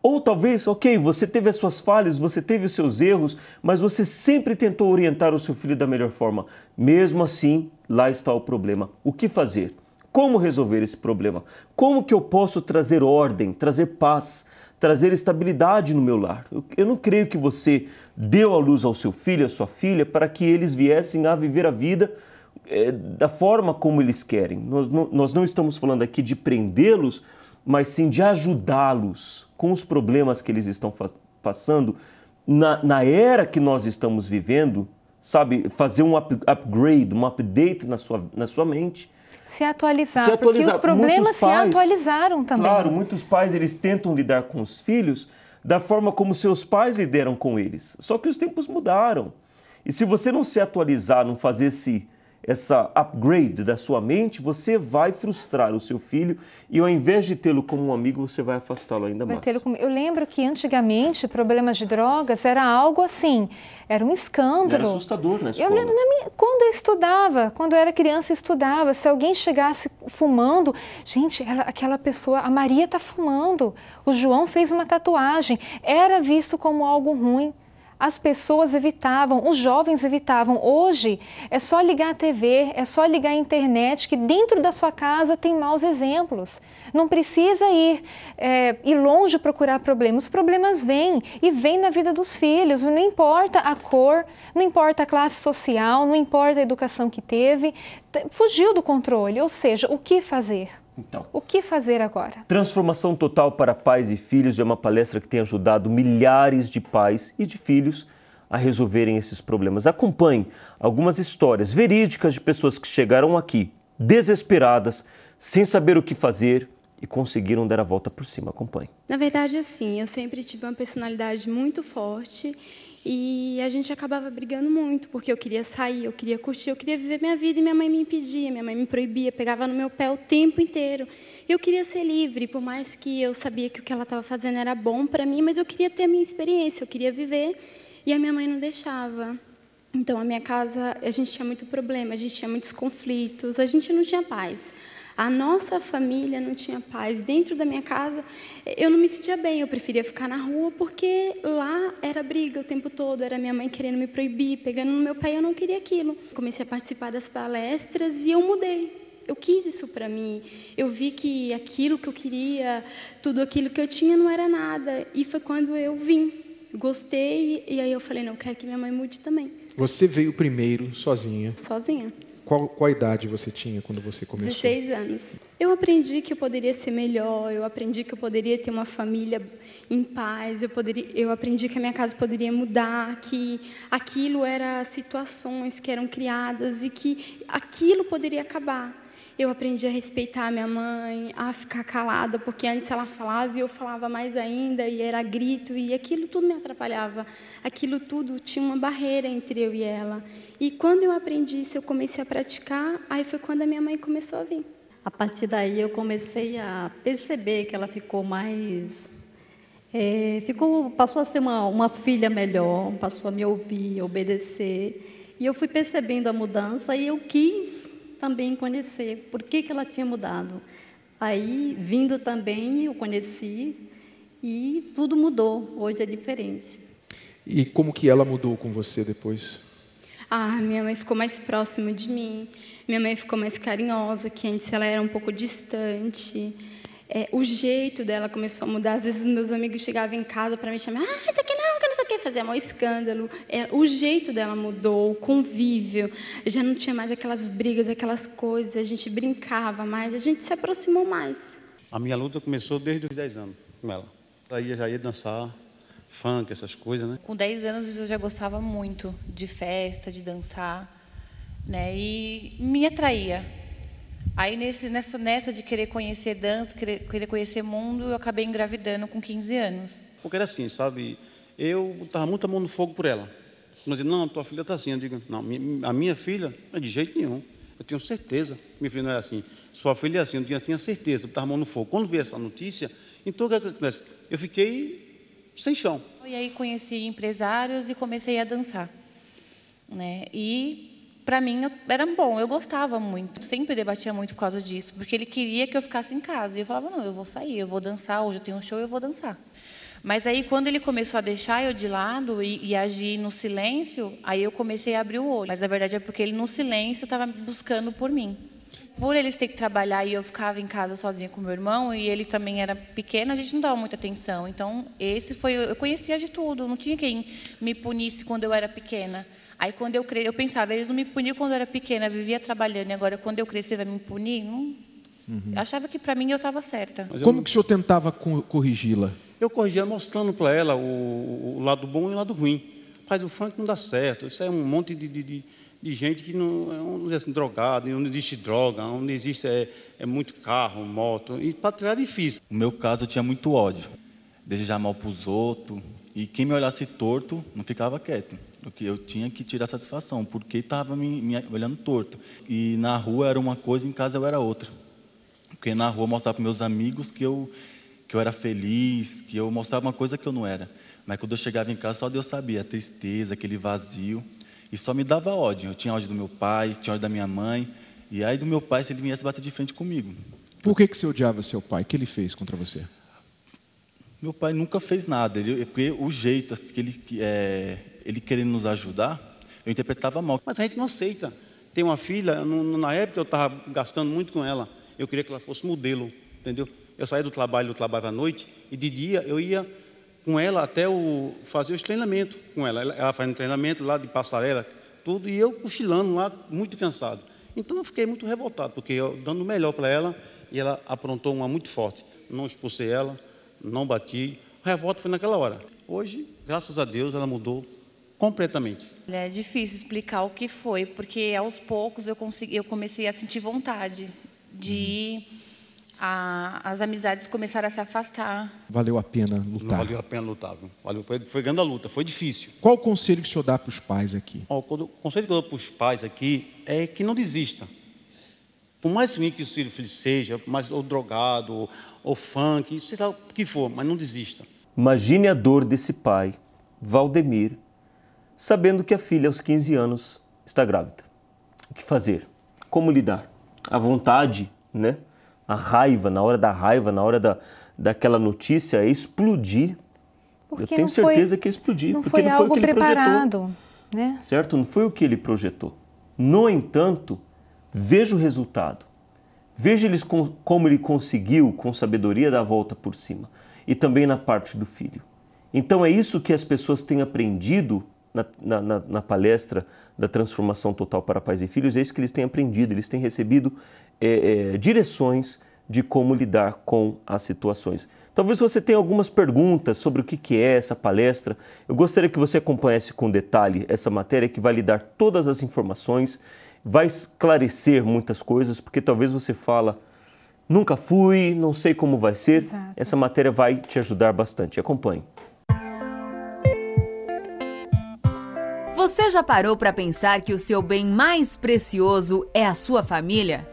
A: Ou talvez, ok, você teve as suas falhas, você teve os seus erros, mas você sempre tentou orientar o seu filho da melhor forma. Mesmo assim, lá está o problema. O que fazer? Como resolver esse problema? Como que eu posso trazer ordem, trazer paz, trazer estabilidade no meu lar? Eu não creio que você deu a luz ao seu filho, à sua filha, para que eles viessem a viver a vida é, da forma como eles querem. Nós não, nós não estamos falando aqui de prendê-los, mas sim de ajudá-los com os problemas que eles estão passando na, na era que nós estamos vivendo sabe, fazer um up, upgrade, um update na sua, na sua mente.
B: Se atualizar, se atualizar. porque os problemas pais, se
A: atualizaram também. Claro, muitos pais eles tentam lidar com os filhos da forma como seus pais lidaram com eles. Só que os tempos mudaram. E se você não se atualizar, não fazer esse essa upgrade da sua mente, você vai frustrar o seu filho e ao invés de tê-lo como um amigo, você vai afastá-lo ainda vai mais.
B: Como... Eu lembro que antigamente problemas de drogas era algo assim, era um escândalo. Era assustador na escola. Eu, na minha... quando eu estudava, quando eu era criança eu estudava, se alguém chegasse fumando, gente, ela, aquela pessoa, a Maria está fumando, o João fez uma tatuagem, era visto como algo ruim as pessoas evitavam, os jovens evitavam. Hoje é só ligar a TV, é só ligar a internet, que dentro da sua casa tem maus exemplos. Não precisa ir, é, ir longe procurar problemas. Os problemas vêm e vêm na vida dos filhos. Não importa a cor, não importa a classe social, não importa a educação que teve. Fugiu do controle, ou seja, o que fazer? Então, o que fazer agora?
A: Transformação Total para Pais e Filhos é uma palestra que tem ajudado milhares de pais e de filhos a resolverem esses problemas. Acompanhe algumas histórias verídicas de pessoas que chegaram aqui desesperadas, sem saber o que fazer e conseguiram dar a volta por cima. Acompanhe.
G: Na verdade, assim, eu sempre tive uma personalidade muito forte e a gente acabava brigando muito, porque eu queria sair, eu queria curtir, eu queria viver minha vida e minha mãe me impedia, minha mãe me proibia, pegava no meu pé o tempo inteiro. Eu queria ser livre, por mais que eu sabia que o que ela estava fazendo era bom para mim, mas eu queria ter a minha experiência, eu queria viver, e a minha mãe não deixava. Então, a minha casa, a gente tinha muito problema, a gente tinha muitos conflitos, a gente não tinha paz. A nossa família não tinha paz. Dentro da minha casa, eu não me sentia bem, eu preferia ficar na rua, porque lá era briga o tempo todo, era minha mãe querendo me proibir, pegando no meu pai, eu não queria aquilo. Comecei a participar das palestras e eu mudei. Eu quis isso para mim. Eu vi que aquilo que eu queria, tudo aquilo que eu tinha não era nada. E foi quando eu vim. Gostei e aí eu falei, não, eu quero que minha mãe mude também.
H: Você veio primeiro sozinha? Sozinha. Qual, qual idade você tinha quando você começou? 16 anos.
G: Eu aprendi que eu poderia ser melhor, eu aprendi que eu poderia ter uma família em paz, eu, poderia, eu aprendi que a minha casa poderia mudar, que aquilo era situações que eram criadas e que aquilo poderia acabar. Eu aprendi a respeitar a minha mãe, a ficar calada, porque antes ela falava e eu falava mais ainda, e era grito, e aquilo tudo me atrapalhava. Aquilo tudo tinha uma barreira entre eu e ela. E quando eu aprendi isso, eu comecei a praticar, aí foi quando a minha mãe começou a vir. A partir daí, eu comecei a perceber que ela ficou mais. É, ficou, passou a ser uma, uma filha melhor, passou a me ouvir, obedecer. E eu fui percebendo a mudança e eu quis também conhecer por que, que ela tinha mudado. Aí, vindo também, eu conheci e tudo mudou. Hoje é diferente.
H: E como que ela mudou com você depois?
G: Ah, minha mãe ficou mais próxima de mim. Minha mãe ficou mais carinhosa, que antes ela era um pouco distante. É, o jeito dela começou a mudar. Às vezes meus amigos chegavam em casa para me chamar, ah, tá fazer é maior escândalo. É, o jeito dela mudou, o convívio. Já não tinha mais aquelas brigas, aquelas coisas. A gente brincava mais, a gente se aproximou mais.
R: A minha luta começou desde os 10 anos com ela. Aí já, ia dançar funk, essas coisas, né?
Q: Com 10 anos eu já gostava muito de festa, de dançar, né? E me atraía. Aí nesse, nessa, nessa de querer conhecer dança, querer, querer conhecer mundo, eu acabei engravidando com 15 anos.
R: Porque era assim, sabe? eu estava muito a mão no fogo por ela. Mas ele não, tua filha está assim. Eu digo, não, a minha filha é de jeito nenhum. Eu tenho certeza que minha filha não é assim. Sua filha é assim, eu tinha certeza, eu estava a mão no fogo. Quando vi essa notícia, então o é que acontece? Eu fiquei sem chão.
Q: E aí conheci empresários e comecei a dançar. Né? E para mim era bom, eu gostava muito. Sempre debatia muito por causa disso, porque ele queria que eu ficasse em casa. E eu falava, não, eu vou sair, eu vou dançar, hoje eu tenho um show, eu vou dançar. Mas aí, quando ele começou a deixar eu de lado e, e agir no silêncio, aí eu comecei a abrir o olho. Mas a verdade é porque ele, no silêncio, estava buscando por mim. Por eles ter que trabalhar e eu ficava em casa sozinha com meu irmão, e ele também era pequeno, a gente não dava muita atenção. Então, esse foi. Eu conhecia de tudo, não tinha quem me punisse quando eu era pequena. Aí quando eu cresci, eu pensava, eles não me puniam quando eu era pequena, vivia trabalhando, e agora quando eu cresci vai me punir? Não... Uhum. Achava que para mim eu estava certa. Como
H: que o senhor tentava corrigi-la?
R: eu corrigia mostrando para ela o, o, lado bom e o lado ruim. Mas o funk não dá certo, isso é um monte de, de, de gente que não é assim, drogado, não existe droga, não existe é, é muito carro, moto, e para tirar é difícil. No meu caso, eu tinha muito ódio, desejar mal para os outros, e quem me olhasse torto não ficava quieto. porque Eu tinha que tirar satisfação, porque estava me, me olhando torto. E na rua era uma coisa, em casa eu era outra. Porque na rua eu mostrava para meus amigos que eu que eu era feliz, que eu mostrava uma coisa que eu não era. Mas quando eu chegava em casa, só Deus sabia a tristeza, aquele vazio. E só me dava ódio. Eu tinha ódio do meu pai, tinha ódio da minha mãe. E aí do meu pai, se ele viesse bater de frente
H: comigo. Por que, que você odiava seu pai? O que ele fez contra você?
R: Meu pai nunca fez nada. Ele, é porque o jeito assim, que ele, é, ele querendo nos ajudar, eu interpretava mal. Mas a gente não aceita. Tem uma filha, na época eu estava gastando muito com ela. Eu queria que ela fosse modelo, entendeu? eu saía do trabalho, eu trabalhava à noite, e de dia eu ia com ela até o, fazer os treinamentos com ela. Ela, fazendo treinamento lá de passarela, tudo, e eu cochilando lá, muito cansado. Então eu fiquei muito revoltado, porque eu dando o melhor para ela, e ela aprontou uma muito forte. Não expulsei ela, não bati. A revolta foi naquela hora. Hoje, graças a Deus, ela mudou completamente.
Q: É difícil explicar o que foi, porque aos poucos eu, consegui, eu comecei a sentir vontade de. Uhum. ir a, as amizades começaram a se afastar.
H: Valeu a pena lutar. Não valeu
R: a pena lutar. Valeu, foi, foi grande a luta, foi difícil.
H: Qual o conselho que o senhor dá para os pais aqui?
R: o conselho que eu dou para os pais aqui é que não desista. Por mais ruim que o filho seja, mais ou drogado, ou, ou funk, lá o que for,
A: mas não desista. Imagine a dor desse pai, Valdemir, sabendo que a filha aos 15 anos está grávida. O que fazer? Como lidar? A vontade, né? a raiva, na hora da raiva, na hora da, daquela notícia, é explodir. Porque eu tenho certeza foi, que é explodir, não porque foi não foi algo o que ele projetou. Né? Certo? Não foi o que ele projetou. No entanto, veja o resultado. Veja eles com, como ele conseguiu, com sabedoria, dar a volta por cima. E também na parte do filho. Então é isso que as pessoas têm aprendido na, na, na, palestra da transformação total para pais e filhos, é isso que eles têm aprendido, eles têm recebido é, é, direções de como lidar com as situações. Talvez você tenha algumas perguntas sobre o que é essa palestra. Eu gostaria que você acompanhasse com detalhe essa matéria que vai lhe dar todas as informações, vai esclarecer muitas coisas, porque talvez você fala, nunca fui, não sei como vai ser. Exato. Essa matéria vai te ajudar bastante. Acompanhe.
C: Você já parou para pensar que o seu bem mais precioso é a sua família?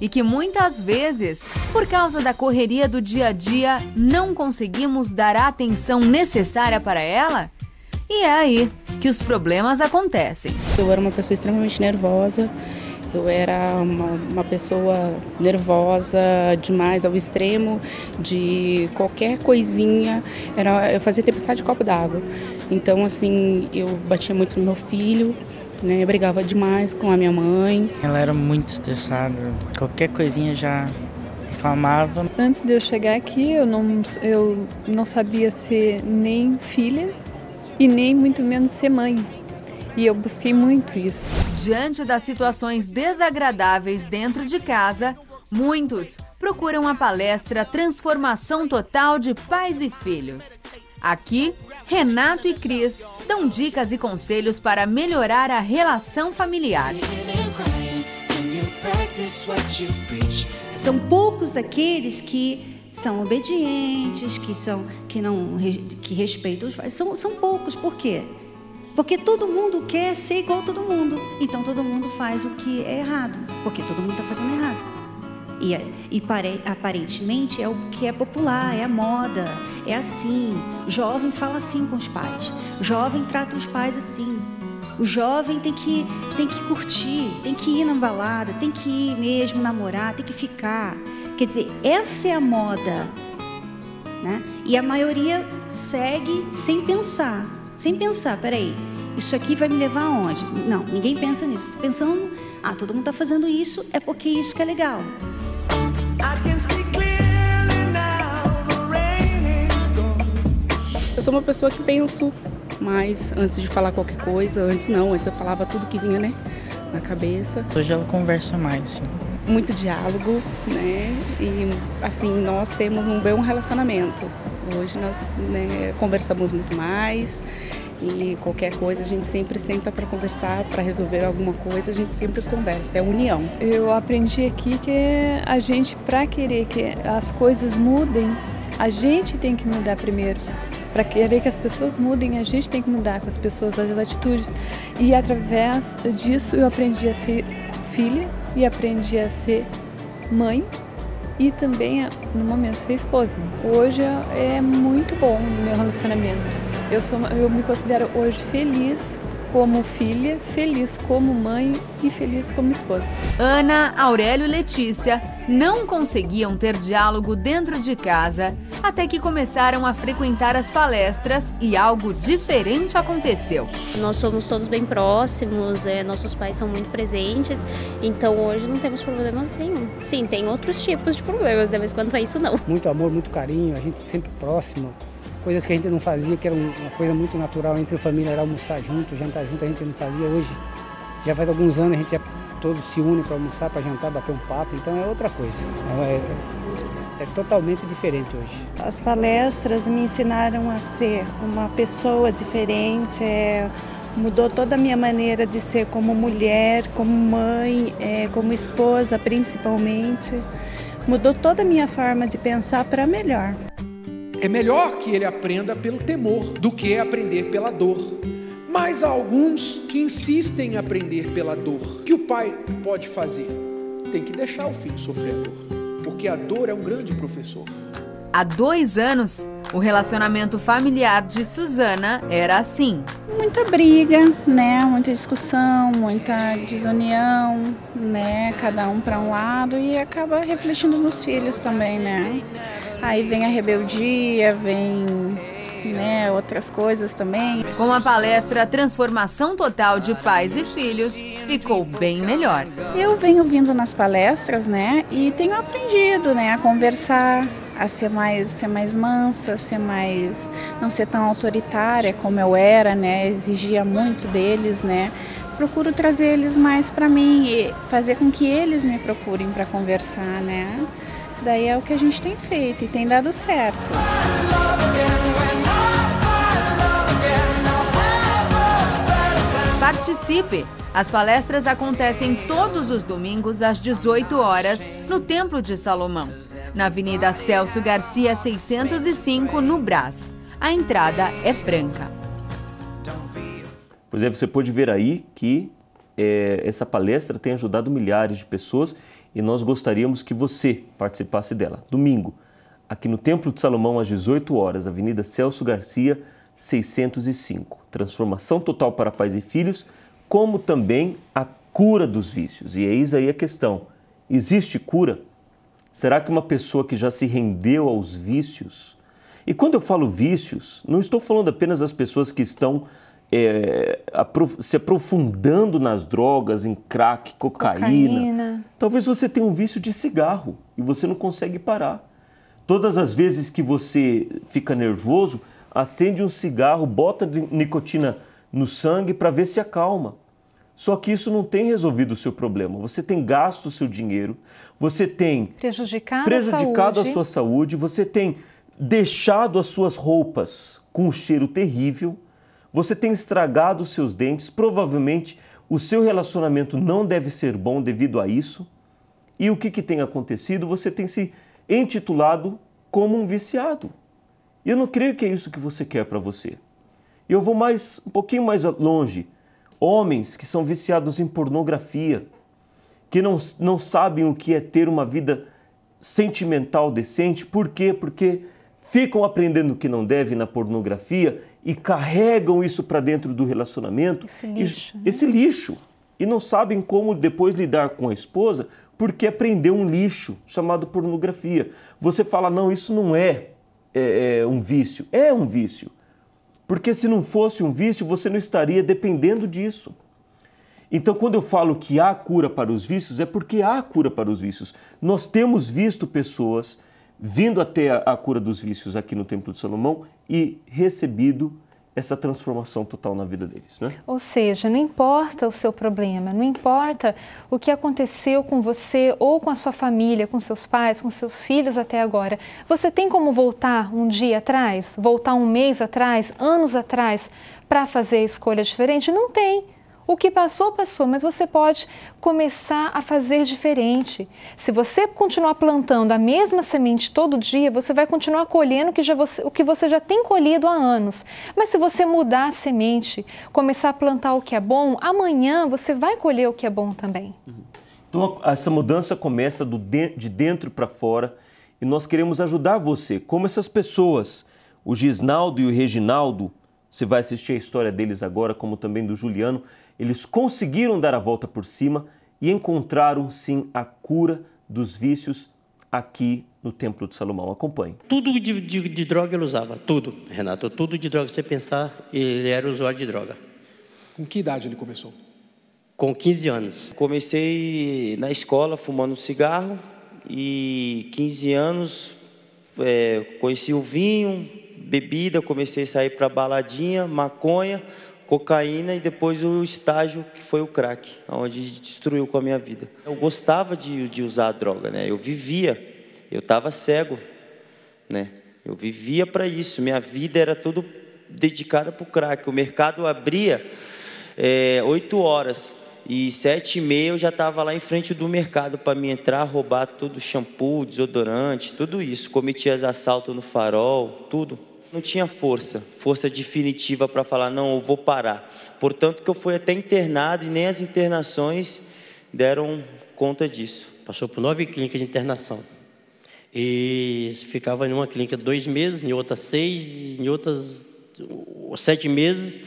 C: e que muitas vezes, por causa da correria do dia a dia, não conseguimos dar a atenção necessária para ela?
I: E é aí que os problemas acontecem. Eu era uma pessoa extremamente nervosa. Eu era uma, uma, pessoa nervosa demais, ao extremo de qualquer coisinha. Era, eu fazia tempestade de copo d'água. Então, assim, eu batia muito no meu filho né? brigava demais com a minha mãe.
F: Ela era muito estressada, qualquer coisinha já reclamava.
B: Antes de eu chegar aqui, eu não, eu não sabia ser nem filha e nem muito menos ser mãe.
C: E eu busquei muito isso. Diante das situações desagradáveis dentro de casa, muitos procuram a palestra Transformação Total de Pais e Filhos. Aqui, Renato e Cris dão dicas e conselhos para melhorar a relação familiar.
D: São poucos aqueles que são obedientes, que são que não que respeitam os pais. São, são poucos, por quê? Porque todo mundo quer ser igual a todo mundo. Então todo mundo faz o que é errado, porque todo mundo está fazendo errado. E, e pare, aparentemente é o que é popular, é a moda, é assim. o Jovem fala assim com os pais. O Jovem trata os pais assim. O jovem tem que, tem que curtir, tem que ir na balada, tem que ir mesmo namorar, tem que ficar. Quer dizer, essa é a moda. Né? E a maioria segue sem pensar. Sem pensar, peraí, isso aqui vai me levar aonde? Não, ninguém pensa nisso. Pensando, ah, todo mundo está fazendo isso, é porque isso que é legal.
I: sou uma pessoa que penso, mas antes de falar qualquer coisa, antes não, antes eu falava tudo que vinha, né, na cabeça.
D: Hoje ela conversa mais, sim.
I: Muito diálogo, né? E assim, nós temos um bom relacionamento. Hoje nós né, conversamos muito mais e qualquer coisa a gente sempre
B: senta para conversar, para resolver alguma coisa, a gente sempre conversa, é união. Eu aprendi aqui que a gente, para querer que as coisas mudem, a gente tem que mudar primeiro para querer que as pessoas mudem, a gente tem que mudar com as pessoas, as atitudes. E através disso eu aprendi a ser filha e aprendi a ser mãe e também no momento ser esposa. Hoje é muito bom o meu relacionamento. Eu sou eu me considero hoje feliz como filha, feliz como mãe e feliz como esposa. Ana, Aurélio
C: e Letícia não conseguiam ter diálogo dentro de casa até que começaram a frequentar as palestras e algo diferente
K: aconteceu. Nós somos todos bem próximos, é, nossos pais são muito presentes, então hoje não temos problemas nenhum. Sim, tem outros tipos de problemas, né? mas quanto a isso, não.
J: Muito amor, muito carinho, a gente sempre próximo coisas que a gente não fazia, que era uma coisa muito natural entre a família, era almoçar junto, jantar junto, a gente não fazia. Hoje, já faz alguns anos, a gente é todos se une para almoçar, para jantar, bater um papo, então é outra coisa. Então, é, é totalmente diferente hoje.
D: As palestras me ensinaram a ser uma pessoa diferente, é, mudou toda a minha maneira de ser como mulher, como mãe, é, como esposa principalmente. Mudou toda a minha forma de pensar para melhor.
H: É melhor que ele aprenda pelo temor do que aprender pela dor. Mas há alguns que insistem em aprender pela dor. O que o pai pode fazer? Tem que deixar o filho sofrer a dor, porque a dor é um grande professor.
C: Há dois anos, o relacionamento familiar de Suzana era assim.
Q: Muita briga, né? Muita discussão, muita desunião, né? Cada um para um lado e acaba refletindo nos filhos também, né? Aí vem a rebeldia, vem né, outras coisas também. Com a palestra Transformação
C: Total de Pais e Filhos,
Q: ficou bem melhor. Eu venho vindo nas palestras, né, e tenho aprendido, né, a conversar, a ser mais, ser mais mansa, ser mais, não ser tão autoritária como eu era, né, exigia muito deles, né. Procuro trazer eles mais para mim e fazer com que eles me procurem para conversar, né? Daí é o que a gente tem feito e tem dado certo.
C: Participe! As palestras acontecem todos os domingos às 18 horas no Templo de Salomão, na Avenida Celso Garcia 605, no Brás. A entrada é franca.
A: Pois é, você pode ver aí que é, essa palestra tem ajudado milhares de pessoas e nós gostaríamos que você participasse dela. Domingo, aqui no Templo de Salomão, às 18 horas, Avenida Celso Garcia, 605. Transformação total para pais e filhos, como também a cura dos vícios. E eis aí a questão: existe cura? Será que uma pessoa que já se rendeu aos vícios? E quando eu falo vícios, não estou falando apenas das pessoas que estão é, se aprofundando nas drogas, em crack, cocaína. cocaína. Talvez você tenha um vício de cigarro e você não consegue parar. Todas as vezes que você fica nervoso, acende um cigarro, bota nicotina no sangue para ver se acalma. Só que isso não tem resolvido o seu problema. Você tem gasto o seu dinheiro, você tem
B: prejudicado, prejudicado a, saúde. a sua
A: saúde, você tem deixado as suas roupas com um cheiro terrível você tem estragado seus dentes, provavelmente o seu relacionamento não deve ser bom devido a isso. E o que, que tem acontecido? Você tem se intitulado como um viciado. E eu não creio que é isso que você quer para você. Eu vou mais um pouquinho mais longe. Homens que são viciados em pornografia, que não, não sabem o que é ter uma vida sentimental decente. Por quê? Porque ficam aprendendo o que não deve na pornografia e carregam isso para dentro do relacionamento, esse lixo, isso, né? esse lixo, e não sabem como depois lidar com a esposa, porque aprendeu um lixo chamado pornografia. Você fala, não, isso não é, é, é um vício. É um vício. Porque se não fosse um vício, você não estaria dependendo disso. Então, quando eu falo que há cura para os vícios, é porque há cura para os vícios. Nós temos visto pessoas vindo até a, cura dos vícios aqui no Templo de Salomão e recebido essa transformação total na vida deles, né?
B: Ou seja, não importa o seu problema, não importa o que aconteceu com você ou com a sua família, com seus pais, com seus filhos até agora. Você tem como voltar um dia atrás, voltar um mês atrás, anos atrás, para fazer a escolha diferente? Não tem. O que passou, passou, mas você pode começar a fazer diferente. Se você continuar plantando a mesma semente todo dia, você vai continuar colhendo que você, o que você já tem colhido há anos. Mas se você mudar a semente, começar a plantar o que é bom, amanhã você vai colher o que é bom também. Uhum.
A: Então, essa mudança começa de dentro para fora e nós queremos ajudar você, como essas pessoas, o Gisnaldo e o Reginaldo. Você vai assistir a história deles agora, como também do Juliano. Eles conseguiram dar a volta por cima e encontraram sim a cura dos vícios aqui no Templo de Salomão. Acompanhe.
S: Tudo de, de, de, droga ele usava, tudo, Renato, tudo de droga. Você pensar, ele era usuário de droga.
H: Com que
P: idade ele começou? Com 15 anos. Comecei na escola fumando cigarro e 15 anos é, conheci o vinho, bebida, comecei a sair para baladinha, maconha cocaína e depois o estágio que foi o crack, onde destruiu com a minha vida. Eu gostava de, de usar a droga, né? Eu vivia, eu estava cego, né? Eu vivia para isso, minha vida era toda dedicada para o crack. O mercado abria é, eh, 8 horas e sete e meia eu já estava lá em frente do mercado para me entrar, roubar tudo, shampoo, desodorante, tudo isso. Cometia assalto no farol, tudo não tinha força, força definitiva para falar, não, eu vou parar. Portanto, que eu fui até internado e nem as internações deram conta disso. Passou por
S: nove clínicas de internação. E ficava em uma clínica dois meses, em outra seis, em outras sete meses.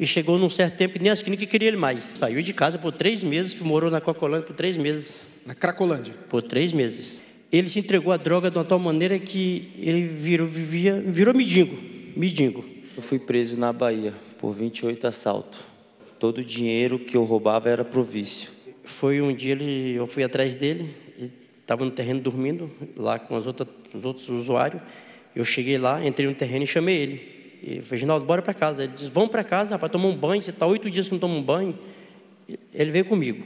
S: E chegou num certo tempo que nem as clínicas queriam ele mais. Saiu de casa por três meses, morou na Cracolândia por três meses. Na Cracolândia? Por três meses ele se entregou à droga de uma tal maneira que ele virou, vivia, virou
P: midingo, midingo. Eu fui preso na Bahia por 28 assaltos. Todo o dinheiro que eu roubava era pro vício.
S: Foi um dia ele, eu fui atrás dele, ele estava no terreno dormindo, lá com as outras, os outros usuários. Eu cheguei lá, entrei no terreno e chamei ele. E falei, Ginaldo, bora para casa. Ele disse, vamos para casa, rapaz, tomar um banho, você está oito dias que não toma um banho. Ele veio comigo.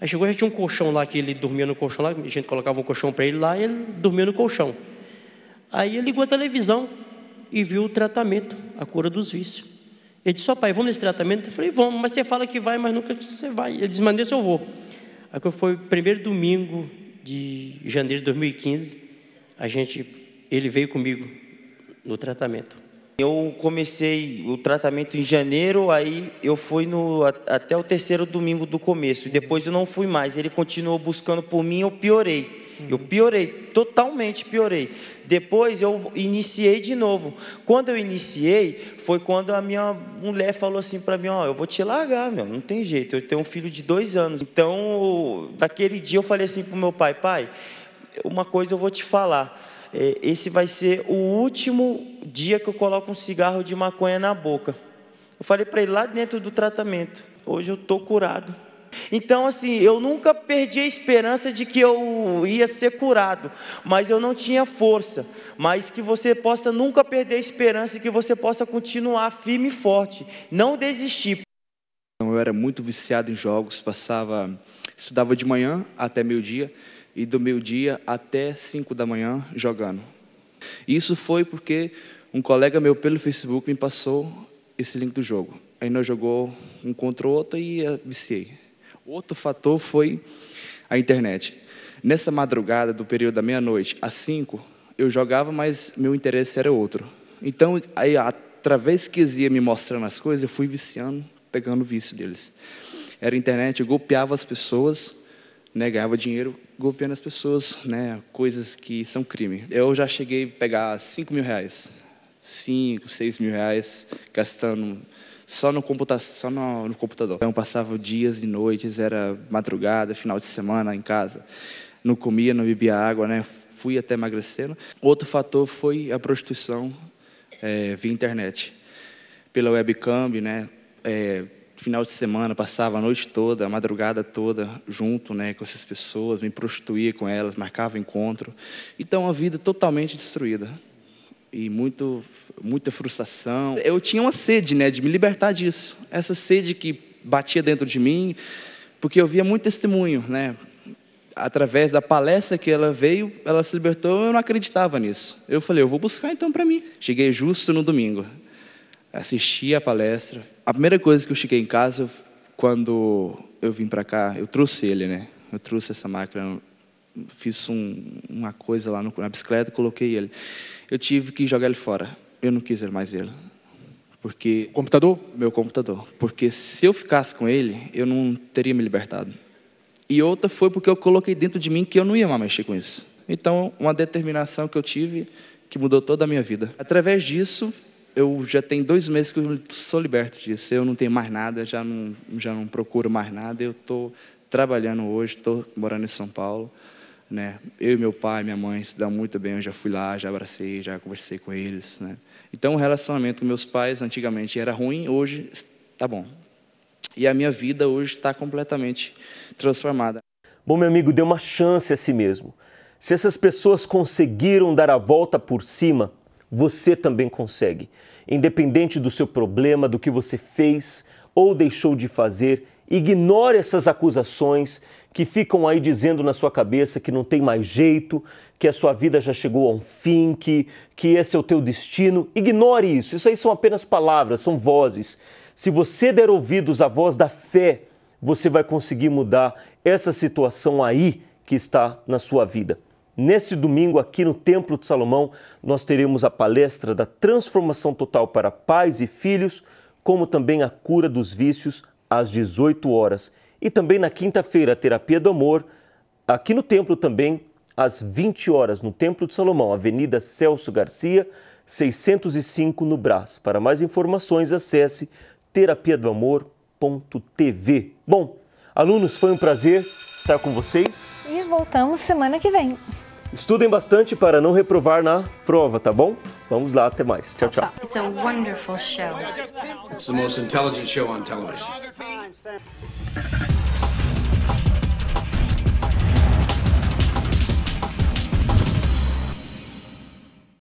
S: Aí chegou, já tinha um colchão lá, que ele dormia no colchão lá, a gente colocava um colchão para ele lá, e ele dormia no colchão. Aí ele ligou a televisão e viu o tratamento, a cura dos vícios. Ele disse, ó pai, vamos nesse tratamento? Eu falei, vamos, mas você fala que vai, mas nunca você vai. Ele disse, mas nesse eu vou. Aí foi primeiro domingo
P: de janeiro de 2015, a gente, ele veio comigo no tratamento. Eu comecei o tratamento em janeiro, aí eu fui no, até o terceiro domingo do começo. e Depois eu não fui mais. Ele continuou buscando por mim, eu piorei. Uhum. Eu piorei, totalmente piorei. Depois eu iniciei de novo. Quando eu iniciei, foi quando a minha mulher falou assim para mim: Ó, oh, eu vou te largar, meu, não tem jeito. Eu tenho um filho de dois anos. Então, daquele dia eu falei assim para o meu pai: Pai, uma coisa eu vou te falar é, esse vai ser o último dia que eu coloco um cigarro de maconha na boca. Eu falei para ele lá dentro do tratamento, hoje eu estou curado. Então, assim, eu nunca perdi a esperança de que eu ia ser curado, mas eu não tinha força. Mas que você possa nunca
F: perder a esperança e que você possa continuar firme e forte, não desistir. Eu era muito viciado em jogos, passava, estudava de manhã até meio-dia, e do meio-dia até 5 da manhã jogando. Isso foi porque um colega meu pelo Facebook me passou esse link do jogo. Aí nós jogou um contra o outro e viciei. Outro fator foi a internet. Nessa madrugada do período da meia-noite às 5, eu jogava, mas meu interesse era outro. Então, aí, através que eles iam me mostrando as coisas, eu fui viciando, pegando o vício deles. Era internet, eu golpeava as pessoas, né, ganhava dinheiro golpeando as pessoas, né, coisas que são crime. Eu já cheguei a pegar 5 mil reais, 5, 6 mil reais, gastando só no, computa só no, no computador. Então passava dias e noites, era madrugada, final de semana em casa. Não comia, não bebia água, né, fui até emagrecendo. Outro fator foi a prostituição é, via internet. Pela webcam, né, é, final de semana, passava a noite toda, a madrugada toda junto né, com essas pessoas, me prostituía com elas, marcava encontro. Então, uma vida totalmente destruída. E muito, muita frustração. Eu tinha uma sede né, de me libertar disso. Essa sede que batia dentro de mim, porque eu via muito testemunho. Né? Através da palestra que ela veio, ela se libertou, eu não acreditava nisso. Eu falei, eu vou buscar então para mim. Cheguei justo no domingo assisti a palestra. A primeira coisa que eu cheguei em casa, quando eu vim para cá, eu trouxe ele, né? Eu trouxe essa máquina, fiz um, uma coisa lá no, na bicicleta, coloquei ele. Eu tive que jogar ele fora. Eu não quis mais ele. Porque computador? Meu computador. Porque se eu ficasse com ele, eu não teria me libertado. E outra foi porque eu coloquei dentro de mim que eu não ia mais mexer com isso. Então, uma determinação que eu tive que mudou toda a minha vida. Através disso, eu já tem dois meses que eu sou liberto disso. Eu não tenho mais nada, já não, já não procuro mais nada. Eu estou trabalhando hoje, estou morando em São Paulo. Né? Eu e meu pai, minha mãe se dão muito bem. Eu já fui lá, já abracei, já conversei com eles. Né? Então, o relacionamento com meus pais antigamente era ruim, hoje está bom.
A: E a minha vida hoje está completamente transformada. Bom, meu amigo, dê uma chance a si mesmo. Se essas pessoas conseguiram dar a volta por cima, você também consegue. Independente do seu problema, do que você fez ou deixou de fazer, ignore essas acusações que ficam aí dizendo na sua cabeça que não tem mais jeito, que a sua vida já chegou a um fim, que, que esse é o teu destino. Ignore isso. Isso aí são apenas palavras, são vozes. Se você der ouvidos à voz da fé, você vai conseguir mudar essa situação aí que está na sua vida. Nesse domingo, aqui no Templo de Salomão, nós teremos a palestra da transformação total para pais e filhos, como também a cura dos vícios às 18 horas. E também na quinta-feira, a terapia do amor, aqui no templo também, às 20 horas, no Templo de Salomão, Avenida Celso Garcia, 605 no Brás. Para mais informações, acesse terapia do amor.tv. Bom, alunos, foi um prazer estar com vocês.
B: E voltamos
D: semana que vem.
A: Estudem bastante para não reprovar na prova, tá bom? Vamos lá, até mais. Tchau, tchau.
D: It's a wonderful show.
H: It's the most intelligent show on television.